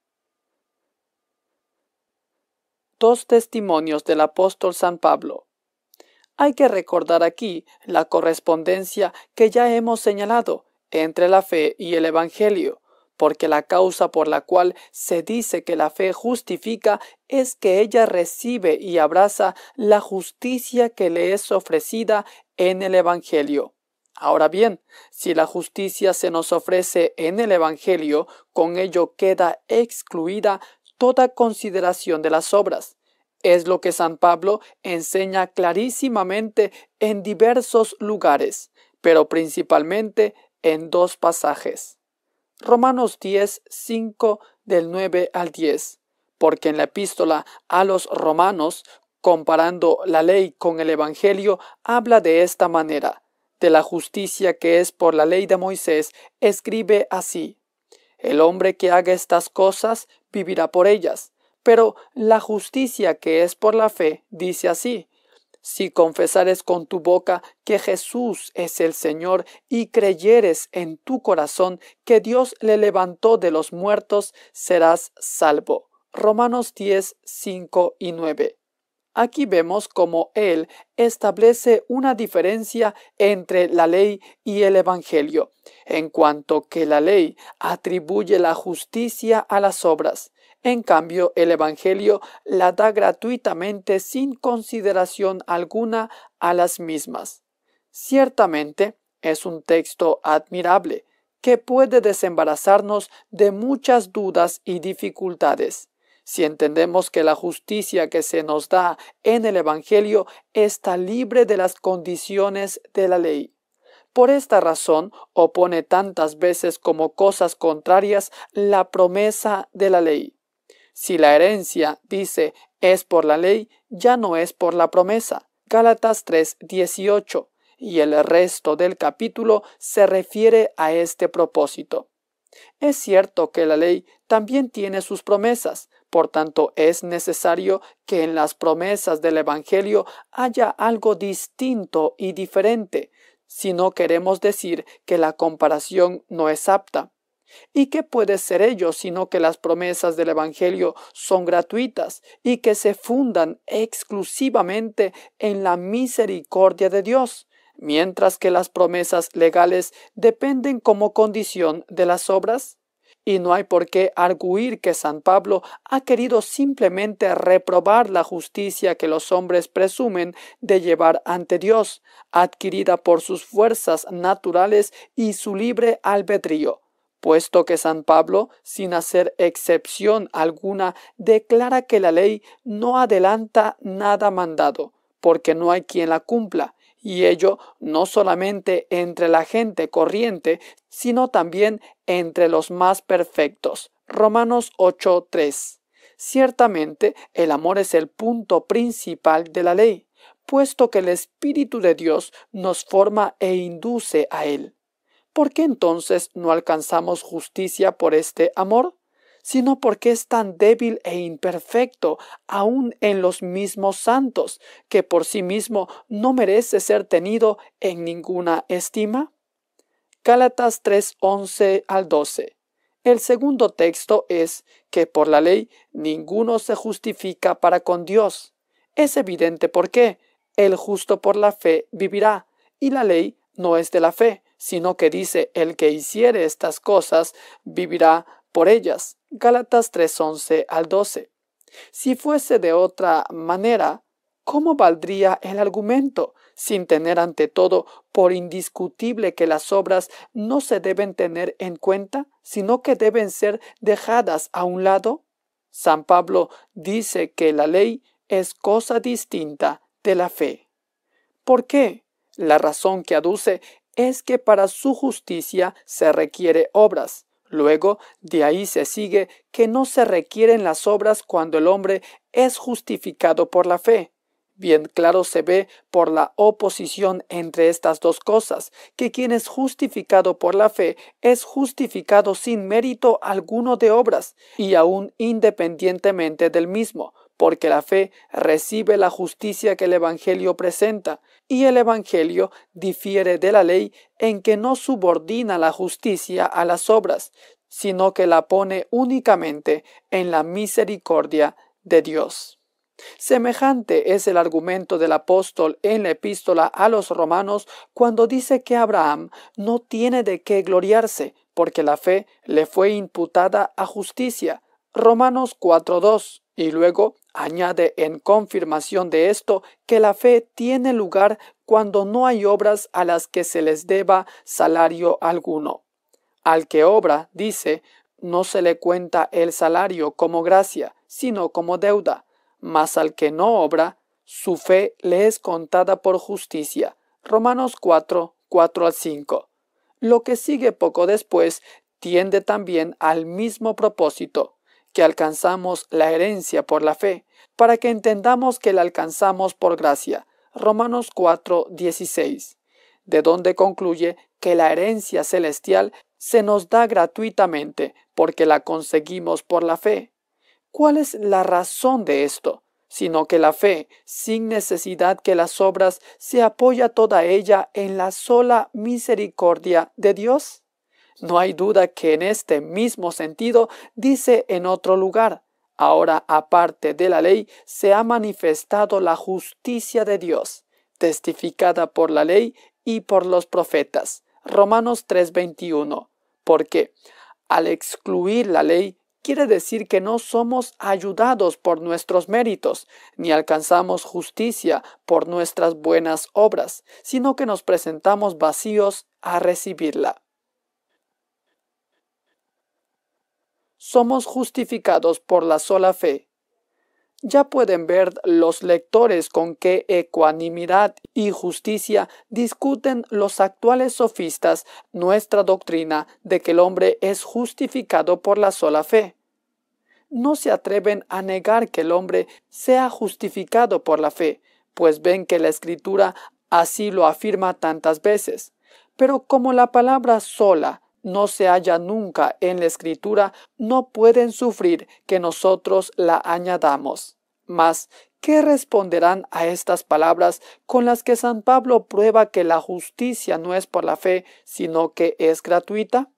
Dos testimonios del apóstol San Pablo. Hay que recordar aquí la correspondencia que ya hemos señalado entre la fe y el Evangelio porque la causa por la cual se dice que la fe justifica es que ella recibe y abraza la justicia que le es ofrecida en el Evangelio. Ahora bien, si la justicia se nos ofrece en el Evangelio, con ello queda excluida toda consideración de las obras. Es lo que San Pablo enseña clarísimamente en diversos lugares, pero principalmente en dos pasajes. Romanos 10, 5 del 9 al 10. Porque en la epístola a los romanos, comparando la ley con el Evangelio, habla de esta manera. De la justicia que es por la ley de Moisés, escribe así. El hombre que haga estas cosas vivirá por ellas. Pero la justicia que es por la fe dice así, si confesares con tu boca que Jesús es el Señor y creyeres en tu corazón que Dios le levantó de los muertos, serás salvo. Romanos 10, 5 y 9. Aquí vemos cómo él establece una diferencia entre la ley y el Evangelio, en cuanto que la ley atribuye la justicia a las obras. En cambio, el Evangelio la da gratuitamente sin consideración alguna a las mismas. Ciertamente, es un texto admirable, que puede desembarazarnos de muchas dudas y dificultades. Si entendemos que la justicia que se nos da en el Evangelio está libre de las condiciones de la ley. Por esta razón opone tantas veces como cosas contrarias la promesa de la ley. Si la herencia, dice, es por la ley, ya no es por la promesa. Gálatas 3:18 y el resto del capítulo se refiere a este propósito. Es cierto que la ley también tiene sus promesas, por tanto es necesario que en las promesas del Evangelio haya algo distinto y diferente, si no queremos decir que la comparación no es apta. ¿Y qué puede ser ello sino que las promesas del Evangelio son gratuitas y que se fundan exclusivamente en la misericordia de Dios, mientras que las promesas legales dependen como condición de las obras? Y no hay por qué arguir que San Pablo ha querido simplemente reprobar la justicia que los hombres presumen de llevar ante Dios, adquirida por sus fuerzas naturales y su libre albedrío, puesto que San Pablo, sin hacer excepción alguna, declara que la ley no adelanta nada mandado, porque no hay quien la cumpla, y ello no solamente entre la gente corriente, sino también entre los más perfectos. Romanos 8:3. Ciertamente, el amor es el punto principal de la ley, puesto que el Espíritu de Dios nos forma e induce a él. ¿por qué entonces no alcanzamos justicia por este amor? sino porque es tan débil e imperfecto, aun en los mismos santos, que por sí mismo no merece ser tenido en ninguna estima? Gálatas 311 al 12. El segundo texto es que por la ley ninguno se justifica para con Dios. Es evidente por qué. El justo por la fe vivirá, y la ley no es de la fe, sino que dice, el que hiciere estas cosas vivirá por ellas. Gálatas 3:11 al 12. Si fuese de otra manera, ¿cómo valdría el argumento? sin tener ante todo por indiscutible que las obras no se deben tener en cuenta, sino que deben ser dejadas a un lado? San Pablo dice que la ley es cosa distinta de la fe. ¿Por qué? La razón que aduce es que para su justicia se requiere obras. Luego, de ahí se sigue que no se requieren las obras cuando el hombre es justificado por la fe. Bien claro se ve por la oposición entre estas dos cosas, que quien es justificado por la fe es justificado sin mérito alguno de obras, y aun independientemente del mismo, porque la fe recibe la justicia que el Evangelio presenta, y el Evangelio difiere de la ley en que no subordina la justicia a las obras, sino que la pone únicamente en la misericordia de Dios. Semejante es el argumento del apóstol en la epístola a los romanos cuando dice que Abraham no tiene de qué gloriarse, porque la fe le fue imputada a justicia. Romanos 4.2. Y luego Añade en confirmación de esto que la fe tiene lugar cuando no hay obras a las que se les deba salario alguno. Al que obra, dice, no se le cuenta el salario como gracia, sino como deuda, mas al que no obra, su fe le es contada por justicia. Romanos 4, 4 al 5. Lo que sigue poco después tiende también al mismo propósito que alcanzamos la herencia por la fe, para que entendamos que la alcanzamos por gracia. Romanos 4, 16, de donde concluye que la herencia celestial se nos da gratuitamente porque la conseguimos por la fe. ¿Cuál es la razón de esto? Sino que la fe, sin necesidad que las obras, se apoya toda ella en la sola misericordia de Dios. No hay duda que en este mismo sentido dice en otro lugar, ahora aparte de la ley se ha manifestado la justicia de Dios, testificada por la ley y por los profetas. Romanos 3:21. Porque al excluir la ley, quiere decir que no somos ayudados por nuestros méritos, ni alcanzamos justicia por nuestras buenas obras, sino que nos presentamos vacíos a recibirla. somos justificados por la sola fe. Ya pueden ver los lectores con qué ecuanimidad y justicia discuten los actuales sofistas nuestra doctrina de que el hombre es justificado por la sola fe. No se atreven a negar que el hombre sea justificado por la fe, pues ven que la escritura así lo afirma tantas veces. Pero como la palabra sola no se halla nunca en la escritura, no pueden sufrir que nosotros la añadamos. Mas, ¿qué responderán a estas palabras con las que San Pablo prueba que la justicia no es por la fe, sino que es gratuita?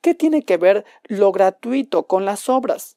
¿Qué tiene que ver lo gratuito con las obras?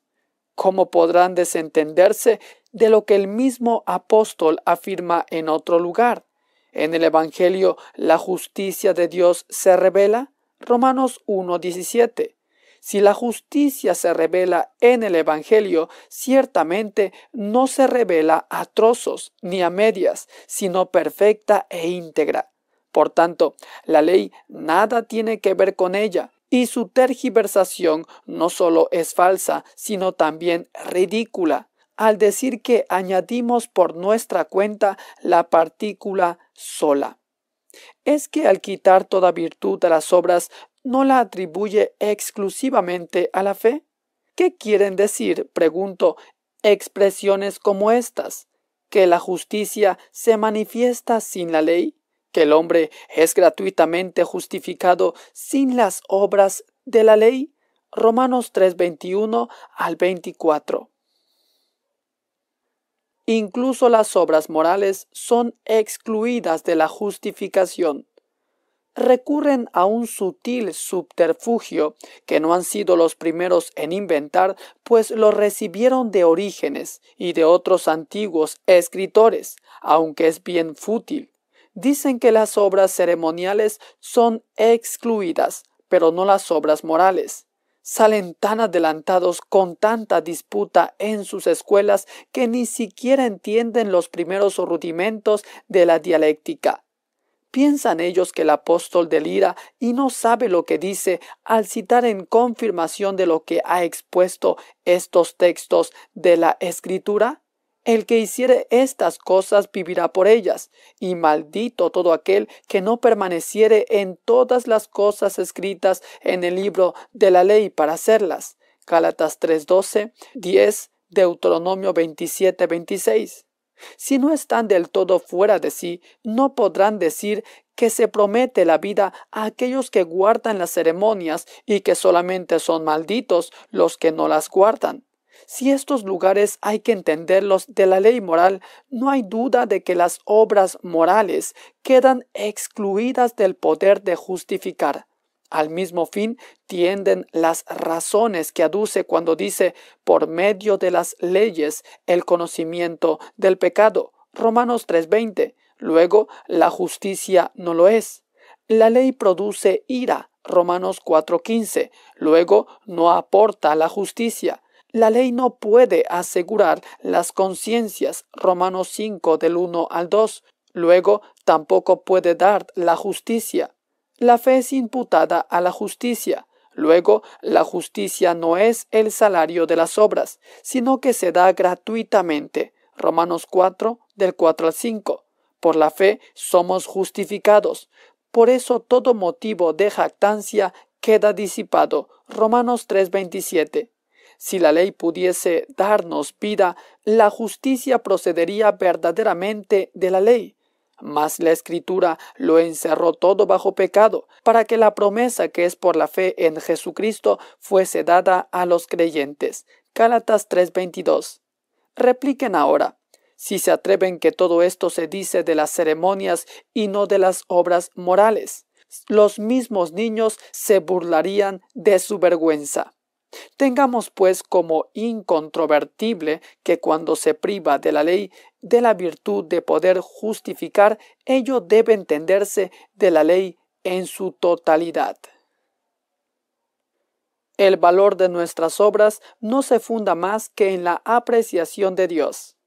¿Cómo podrán desentenderse de lo que el mismo apóstol afirma en otro lugar? En el Evangelio la justicia de Dios se revela Romanos 1.17. Si la justicia se revela en el Evangelio, ciertamente no se revela a trozos ni a medias, sino perfecta e íntegra. Por tanto, la ley nada tiene que ver con ella, y su tergiversación no solo es falsa, sino también ridícula, al decir que añadimos por nuestra cuenta la partícula sola es que al quitar toda virtud a las obras, no la atribuye exclusivamente a la fe? ¿Qué quieren decir, pregunto, expresiones como estas? ¿Que la justicia se manifiesta sin la ley? ¿Que el hombre es gratuitamente justificado sin las obras de la ley? Romanos 3:21 al 24. Incluso las obras morales son excluidas de la justificación. Recurren a un sutil subterfugio que no han sido los primeros en inventar, pues lo recibieron de Orígenes y de otros antiguos escritores, aunque es bien fútil. Dicen que las obras ceremoniales son excluidas, pero no las obras morales salen tan adelantados con tanta disputa en sus escuelas que ni siquiera entienden los primeros rudimentos de la dialéctica. Piensan ellos que el apóstol delira y no sabe lo que dice al citar en confirmación de lo que ha expuesto estos textos de la escritura. El que hiciere estas cosas vivirá por ellas, y maldito todo aquel que no permaneciere en todas las cosas escritas en el libro de la ley para hacerlas. Gálatas 3:12, 10, Deuteronomio 27:26. Si no están del todo fuera de sí, no podrán decir que se promete la vida a aquellos que guardan las ceremonias y que solamente son malditos los que no las guardan. Si estos lugares hay que entenderlos de la ley moral, no hay duda de que las obras morales quedan excluidas del poder de justificar. Al mismo fin tienden las razones que aduce cuando dice por medio de las leyes el conocimiento del pecado. Romanos 3:20. Luego, la justicia no lo es. La ley produce ira. Romanos 4:15. Luego, no aporta la justicia. La ley no puede asegurar las conciencias, Romanos 5 del 1 al 2. Luego, tampoco puede dar la justicia. La fe es imputada a la justicia. Luego, la justicia no es el salario de las obras, sino que se da gratuitamente. Romanos 4 del 4 al 5. Por la fe somos justificados. Por eso todo motivo de jactancia queda disipado. Romanos 3:27. Si la ley pudiese darnos vida, la justicia procedería verdaderamente de la ley. Mas la Escritura lo encerró todo bajo pecado, para que la promesa que es por la fe en Jesucristo fuese dada a los creyentes. Gálatas 3:22. Repliquen ahora, si se atreven que todo esto se dice de las ceremonias y no de las obras morales. Los mismos niños se burlarían de su vergüenza. Tengamos pues como incontrovertible que cuando se priva de la ley de la virtud de poder justificar, ello debe entenderse de la ley en su totalidad. El valor de nuestras obras no se funda más que en la apreciación de Dios.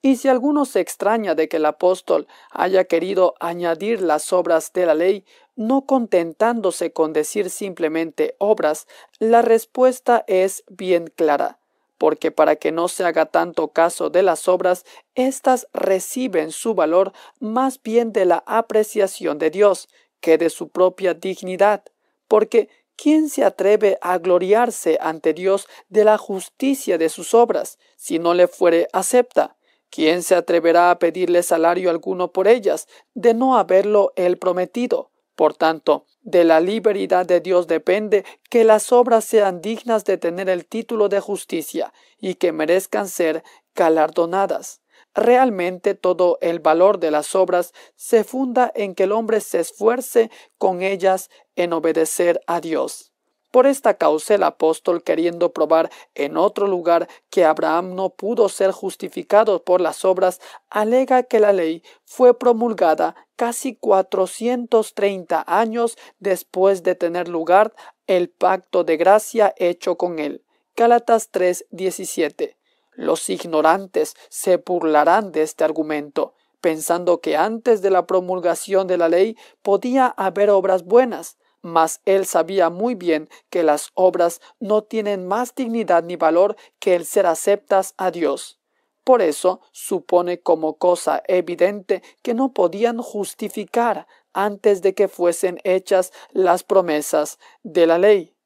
Y si alguno se extraña de que el apóstol haya querido añadir las obras de la ley, no contentándose con decir simplemente obras, la respuesta es bien clara, porque para que no se haga tanto caso de las obras, éstas reciben su valor más bien de la apreciación de Dios que de su propia dignidad, porque ¿quién se atreve a gloriarse ante Dios de la justicia de sus obras si no le fuere acepta? ¿Quién se atreverá a pedirle salario alguno por ellas, de no haberlo él prometido? Por tanto, de la liberidad de Dios depende que las obras sean dignas de tener el título de justicia y que merezcan ser galardonadas. Realmente todo el valor de las obras se funda en que el hombre se esfuerce con ellas en obedecer a Dios. Por esta causa el apóstol, queriendo probar en otro lugar que Abraham no pudo ser justificado por las obras, alega que la ley fue promulgada casi 430 años después de tener lugar el pacto de gracia hecho con él. Gálatas 3:17. Los ignorantes se burlarán de este argumento, pensando que antes de la promulgación de la ley podía haber obras buenas. Mas él sabía muy bien que las obras no tienen más dignidad ni valor que el ser aceptas a Dios. Por eso supone como cosa evidente que no podían justificar antes de que fuesen hechas las promesas de la ley.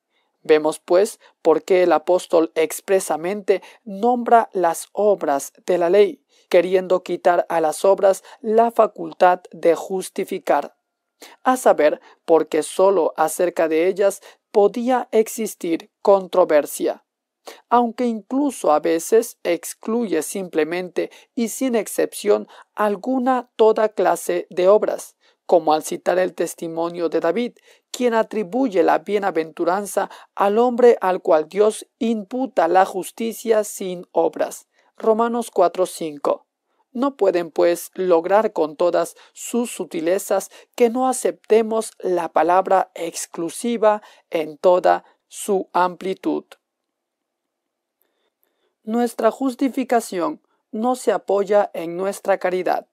Vemos, pues, por qué el apóstol expresamente nombra las obras de la ley, queriendo quitar a las obras la facultad de justificar a saber, porque sólo acerca de ellas podía existir controversia. Aunque incluso a veces excluye simplemente y sin excepción alguna toda clase de obras, como al citar el testimonio de David, quien atribuye la bienaventuranza al hombre al cual Dios imputa la justicia sin obras. Romanos 4:5. No pueden, pues, lograr con todas sus sutilezas que no aceptemos la palabra exclusiva en toda su amplitud. Nuestra justificación no se apoya en nuestra caridad.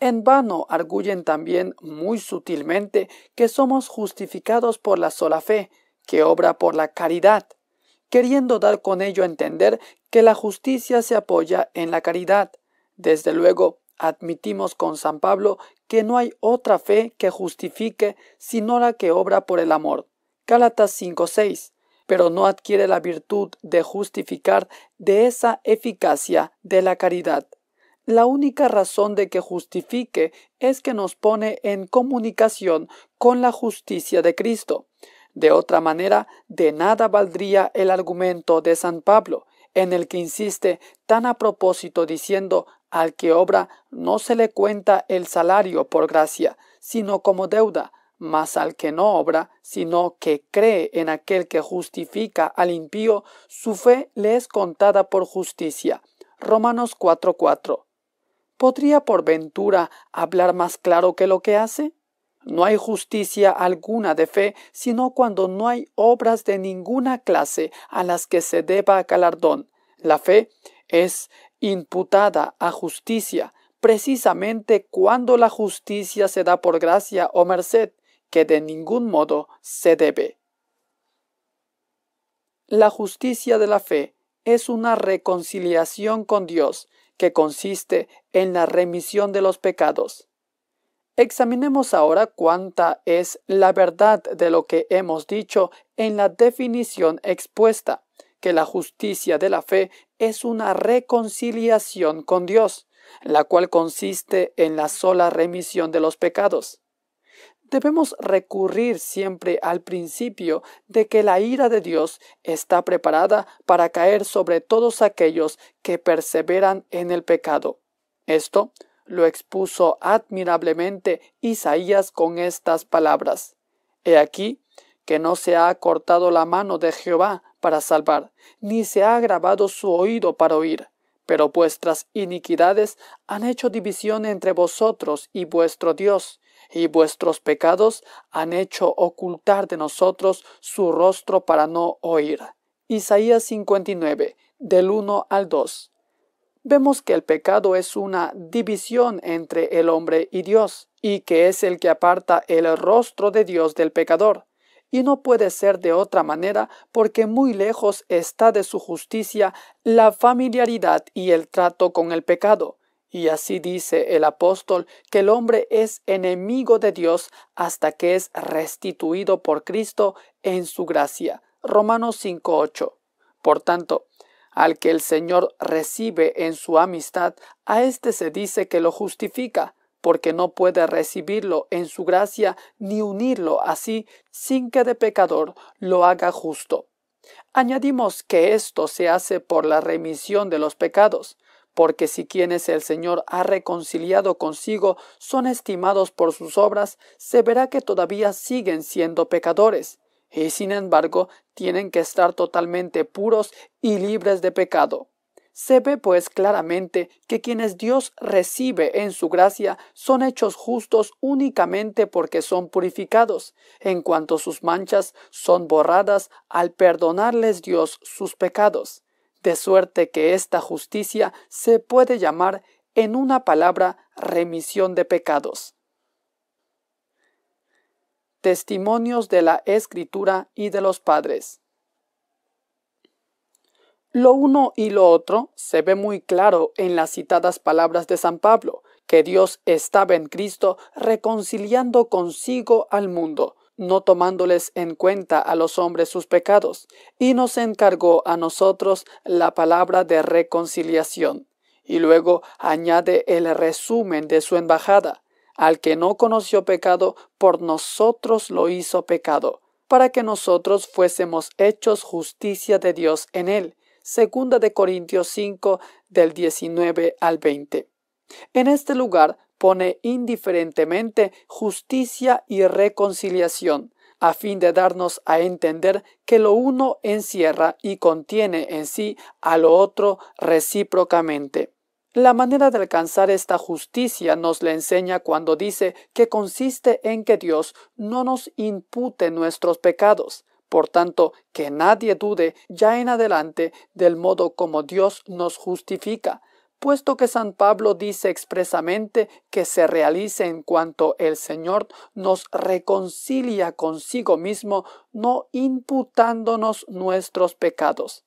En vano arguyen también muy sutilmente que somos justificados por la sola fe, que obra por la caridad, queriendo dar con ello a entender que la justicia se apoya en la caridad, desde luego, admitimos con San Pablo que no hay otra fe que justifique sino la que obra por el amor. Gálatas 5:6 pero no adquiere la virtud de justificar de esa eficacia de la caridad. La única razón de que justifique es que nos pone en comunicación con la justicia de Cristo. De otra manera, de nada valdría el argumento de San Pablo, en el que insiste tan a propósito diciendo al que obra no se le cuenta el salario por gracia, sino como deuda, mas al que no obra, sino que cree en aquel que justifica al impío, su fe le es contada por justicia. Romanos 4:4. ¿Podría por ventura hablar más claro que lo que hace? No hay justicia alguna de fe, sino cuando no hay obras de ninguna clase a las que se deba galardón. La fe es imputada a justicia, precisamente cuando la justicia se da por gracia o oh merced, que de ningún modo se debe. La justicia de la fe es una reconciliación con Dios que consiste en la remisión de los pecados. Examinemos ahora cuánta es la verdad de lo que hemos dicho en la definición expuesta, que la justicia de la fe es una reconciliación con Dios, la cual consiste en la sola remisión de los pecados. Debemos recurrir siempre al principio de que la ira de Dios está preparada para caer sobre todos aquellos que perseveran en el pecado. Esto lo expuso admirablemente Isaías con estas palabras. He aquí que no se ha cortado la mano de Jehová para salvar, ni se ha agravado su oído para oír. Pero vuestras iniquidades han hecho división entre vosotros y vuestro Dios, y vuestros pecados han hecho ocultar de nosotros su rostro para no oír. Isaías 59, del 1 al 2. Vemos que el pecado es una división entre el hombre y Dios, y que es el que aparta el rostro de Dios del pecador y no puede ser de otra manera porque muy lejos está de su justicia la familiaridad y el trato con el pecado. Y así dice el apóstol que el hombre es enemigo de Dios hasta que es restituido por Cristo en su gracia. Romanos 5.8. Por tanto, al que el Señor recibe en su amistad, a éste se dice que lo justifica porque no puede recibirlo en su gracia ni unirlo así sin que de pecador lo haga justo. Añadimos que esto se hace por la remisión de los pecados, porque si quienes el Señor ha reconciliado consigo son estimados por sus obras, se verá que todavía siguen siendo pecadores, y sin embargo tienen que estar totalmente puros y libres de pecado. Se ve pues claramente que quienes Dios recibe en su gracia son hechos justos únicamente porque son purificados, en cuanto sus manchas son borradas al perdonarles Dios sus pecados. De suerte que esta justicia se puede llamar, en una palabra, remisión de pecados. Testimonios de la Escritura y de los Padres. Lo uno y lo otro se ve muy claro en las citadas palabras de San Pablo, que Dios estaba en Cristo reconciliando consigo al mundo, no tomándoles en cuenta a los hombres sus pecados, y nos encargó a nosotros la palabra de reconciliación. Y luego añade el resumen de su embajada. Al que no conoció pecado, por nosotros lo hizo pecado, para que nosotros fuésemos hechos justicia de Dios en él. Segunda de Corintios 5 del 19 al 20. En este lugar pone indiferentemente justicia y reconciliación, a fin de darnos a entender que lo uno encierra y contiene en sí a lo otro recíprocamente. La manera de alcanzar esta justicia nos la enseña cuando dice que consiste en que Dios no nos impute nuestros pecados, por tanto, que nadie dude ya en adelante del modo como Dios nos justifica, puesto que San Pablo dice expresamente que se realice en cuanto el Señor nos reconcilia consigo mismo, no imputándonos nuestros pecados.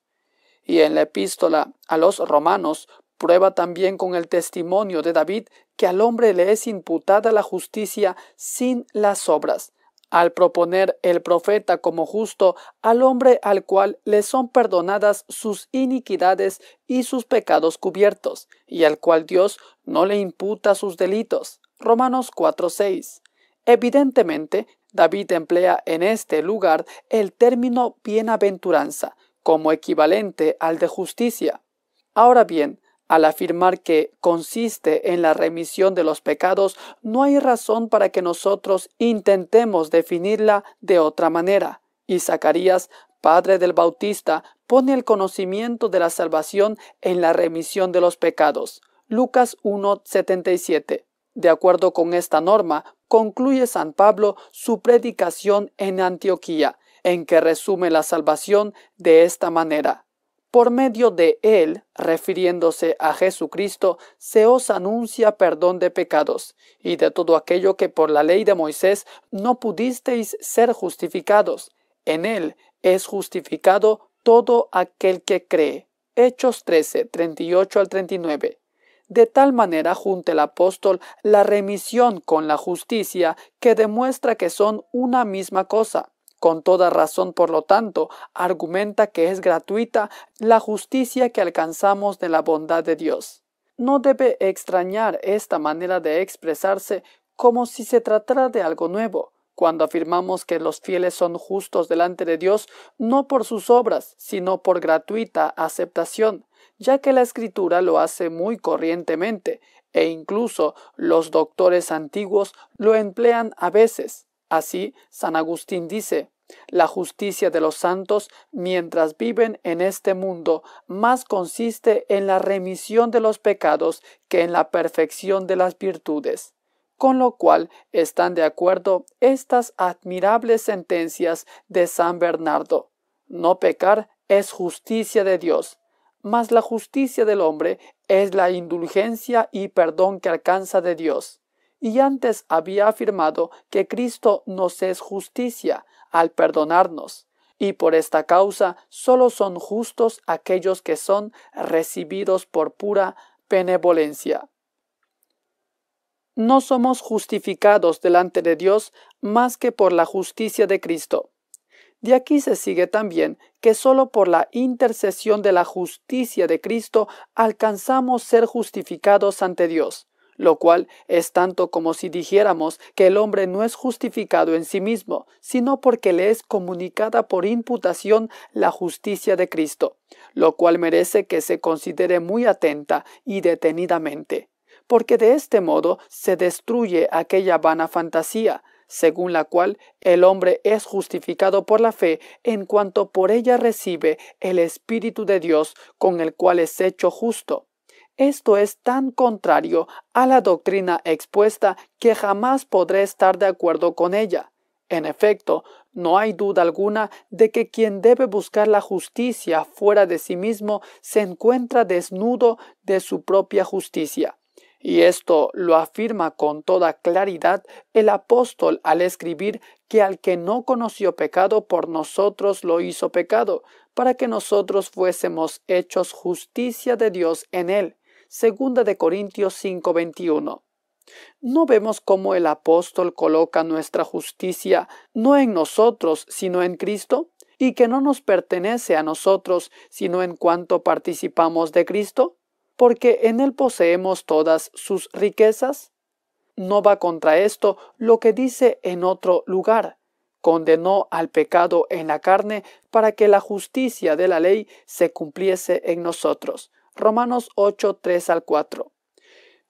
Y en la epístola a los romanos prueba también con el testimonio de David que al hombre le es imputada la justicia sin las obras al proponer el profeta como justo al hombre al cual le son perdonadas sus iniquidades y sus pecados cubiertos, y al cual Dios no le imputa sus delitos. Romanos 4:6. Evidentemente, David emplea en este lugar el término bienaventuranza como equivalente al de justicia. Ahora bien, al afirmar que consiste en la remisión de los pecados, no hay razón para que nosotros intentemos definirla de otra manera. Y Zacarías, padre del Bautista, pone el conocimiento de la salvación en la remisión de los pecados. Lucas 1.77. De acuerdo con esta norma, concluye San Pablo su predicación en Antioquía, en que resume la salvación de esta manera. Por medio de él, refiriéndose a Jesucristo, se os anuncia perdón de pecados y de todo aquello que por la ley de Moisés no pudisteis ser justificados. En él es justificado todo aquel que cree. Hechos 13, 38 al 39. De tal manera junta el apóstol la remisión con la justicia que demuestra que son una misma cosa con toda razón, por lo tanto, argumenta que es gratuita la justicia que alcanzamos de la bondad de Dios. No debe extrañar esta manera de expresarse como si se tratara de algo nuevo. Cuando afirmamos que los fieles son justos delante de Dios, no por sus obras, sino por gratuita aceptación, ya que la escritura lo hace muy corrientemente, e incluso los doctores antiguos lo emplean a veces. Así, San Agustín dice, la justicia de los santos mientras viven en este mundo más consiste en la remisión de los pecados que en la perfección de las virtudes. Con lo cual están de acuerdo estas admirables sentencias de San Bernardo. No pecar es justicia de Dios, mas la justicia del hombre es la indulgencia y perdón que alcanza de Dios. Y antes había afirmado que Cristo nos es justicia al perdonarnos. Y por esta causa solo son justos aquellos que son recibidos por pura benevolencia. No somos justificados delante de Dios más que por la justicia de Cristo. De aquí se sigue también que solo por la intercesión de la justicia de Cristo alcanzamos ser justificados ante Dios lo cual es tanto como si dijéramos que el hombre no es justificado en sí mismo, sino porque le es comunicada por imputación la justicia de Cristo, lo cual merece que se considere muy atenta y detenidamente, porque de este modo se destruye aquella vana fantasía, según la cual el hombre es justificado por la fe en cuanto por ella recibe el Espíritu de Dios con el cual es hecho justo esto es tan contrario a la doctrina expuesta que jamás podré estar de acuerdo con ella. En efecto, no hay duda alguna de que quien debe buscar la justicia fuera de sí mismo se encuentra desnudo de su propia justicia. Y esto lo afirma con toda claridad el apóstol al escribir que al que no conoció pecado por nosotros lo hizo pecado, para que nosotros fuésemos hechos justicia de Dios en él. Segunda de Corintios 5:21. No vemos cómo el apóstol coloca nuestra justicia no en nosotros, sino en Cristo, y que no nos pertenece a nosotros, sino en cuanto participamos de Cristo, porque en Él poseemos todas sus riquezas. No va contra esto lo que dice en otro lugar. Condenó al pecado en la carne para que la justicia de la ley se cumpliese en nosotros. Romanos 8, 3 al 4.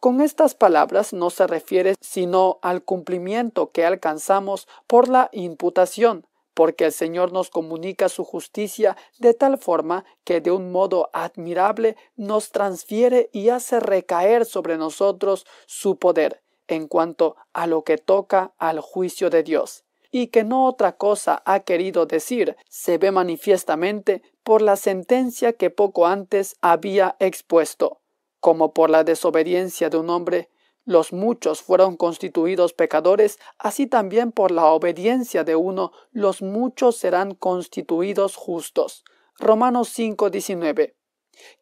Con estas palabras no se refiere sino al cumplimiento que alcanzamos por la imputación, porque el Señor nos comunica su justicia de tal forma que de un modo admirable nos transfiere y hace recaer sobre nosotros su poder en cuanto a lo que toca al juicio de Dios y que no otra cosa ha querido decir, se ve manifiestamente por la sentencia que poco antes había expuesto, como por la desobediencia de un hombre los muchos fueron constituidos pecadores, así también por la obediencia de uno, los muchos serán constituidos justos. Romanos 5:19.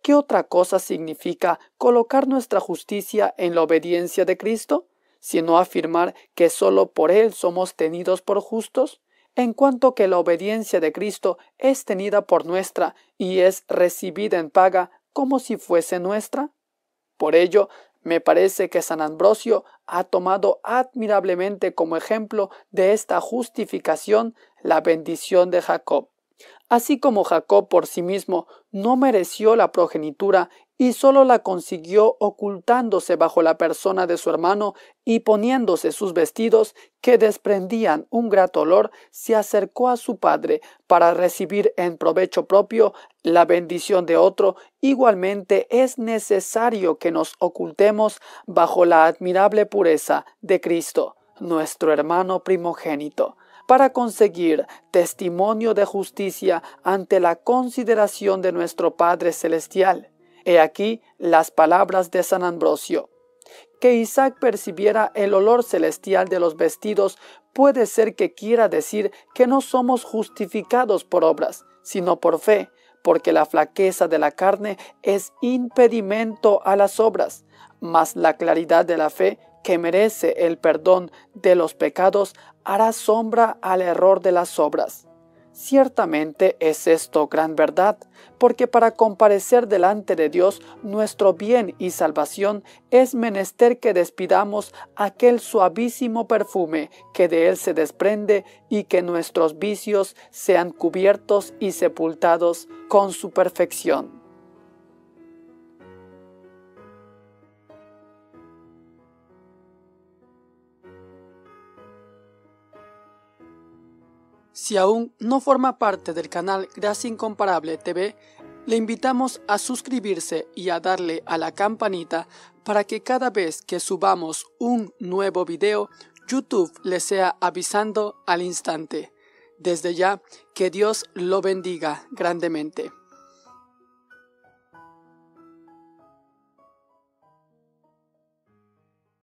¿Qué otra cosa significa colocar nuestra justicia en la obediencia de Cristo? sino afirmar que sólo por Él somos tenidos por justos, en cuanto que la obediencia de Cristo es tenida por nuestra y es recibida en paga como si fuese nuestra. Por ello, me parece que San Ambrosio ha tomado admirablemente como ejemplo de esta justificación la bendición de Jacob. Así como Jacob por sí mismo no mereció la progenitura y solo la consiguió ocultándose bajo la persona de su hermano y poniéndose sus vestidos que desprendían un grato olor, se acercó a su padre para recibir en provecho propio la bendición de otro. Igualmente es necesario que nos ocultemos bajo la admirable pureza de Cristo, nuestro hermano primogénito para conseguir testimonio de justicia ante la consideración de nuestro Padre Celestial. He aquí las palabras de San Ambrosio. Que Isaac percibiera el olor celestial de los vestidos puede ser que quiera decir que no somos justificados por obras, sino por fe, porque la flaqueza de la carne es impedimento a las obras, mas la claridad de la fe que merece el perdón de los pecados hará sombra al error de las obras. Ciertamente es esto gran verdad, porque para comparecer delante de Dios nuestro bien y salvación es menester que despidamos aquel suavísimo perfume que de él se desprende y que nuestros vicios sean cubiertos y sepultados con su perfección. Si aún no forma parte del canal Gracia Incomparable TV, le invitamos a suscribirse y a darle a la campanita para que cada vez que subamos un nuevo video, YouTube le sea avisando al instante. Desde ya, que Dios lo bendiga grandemente.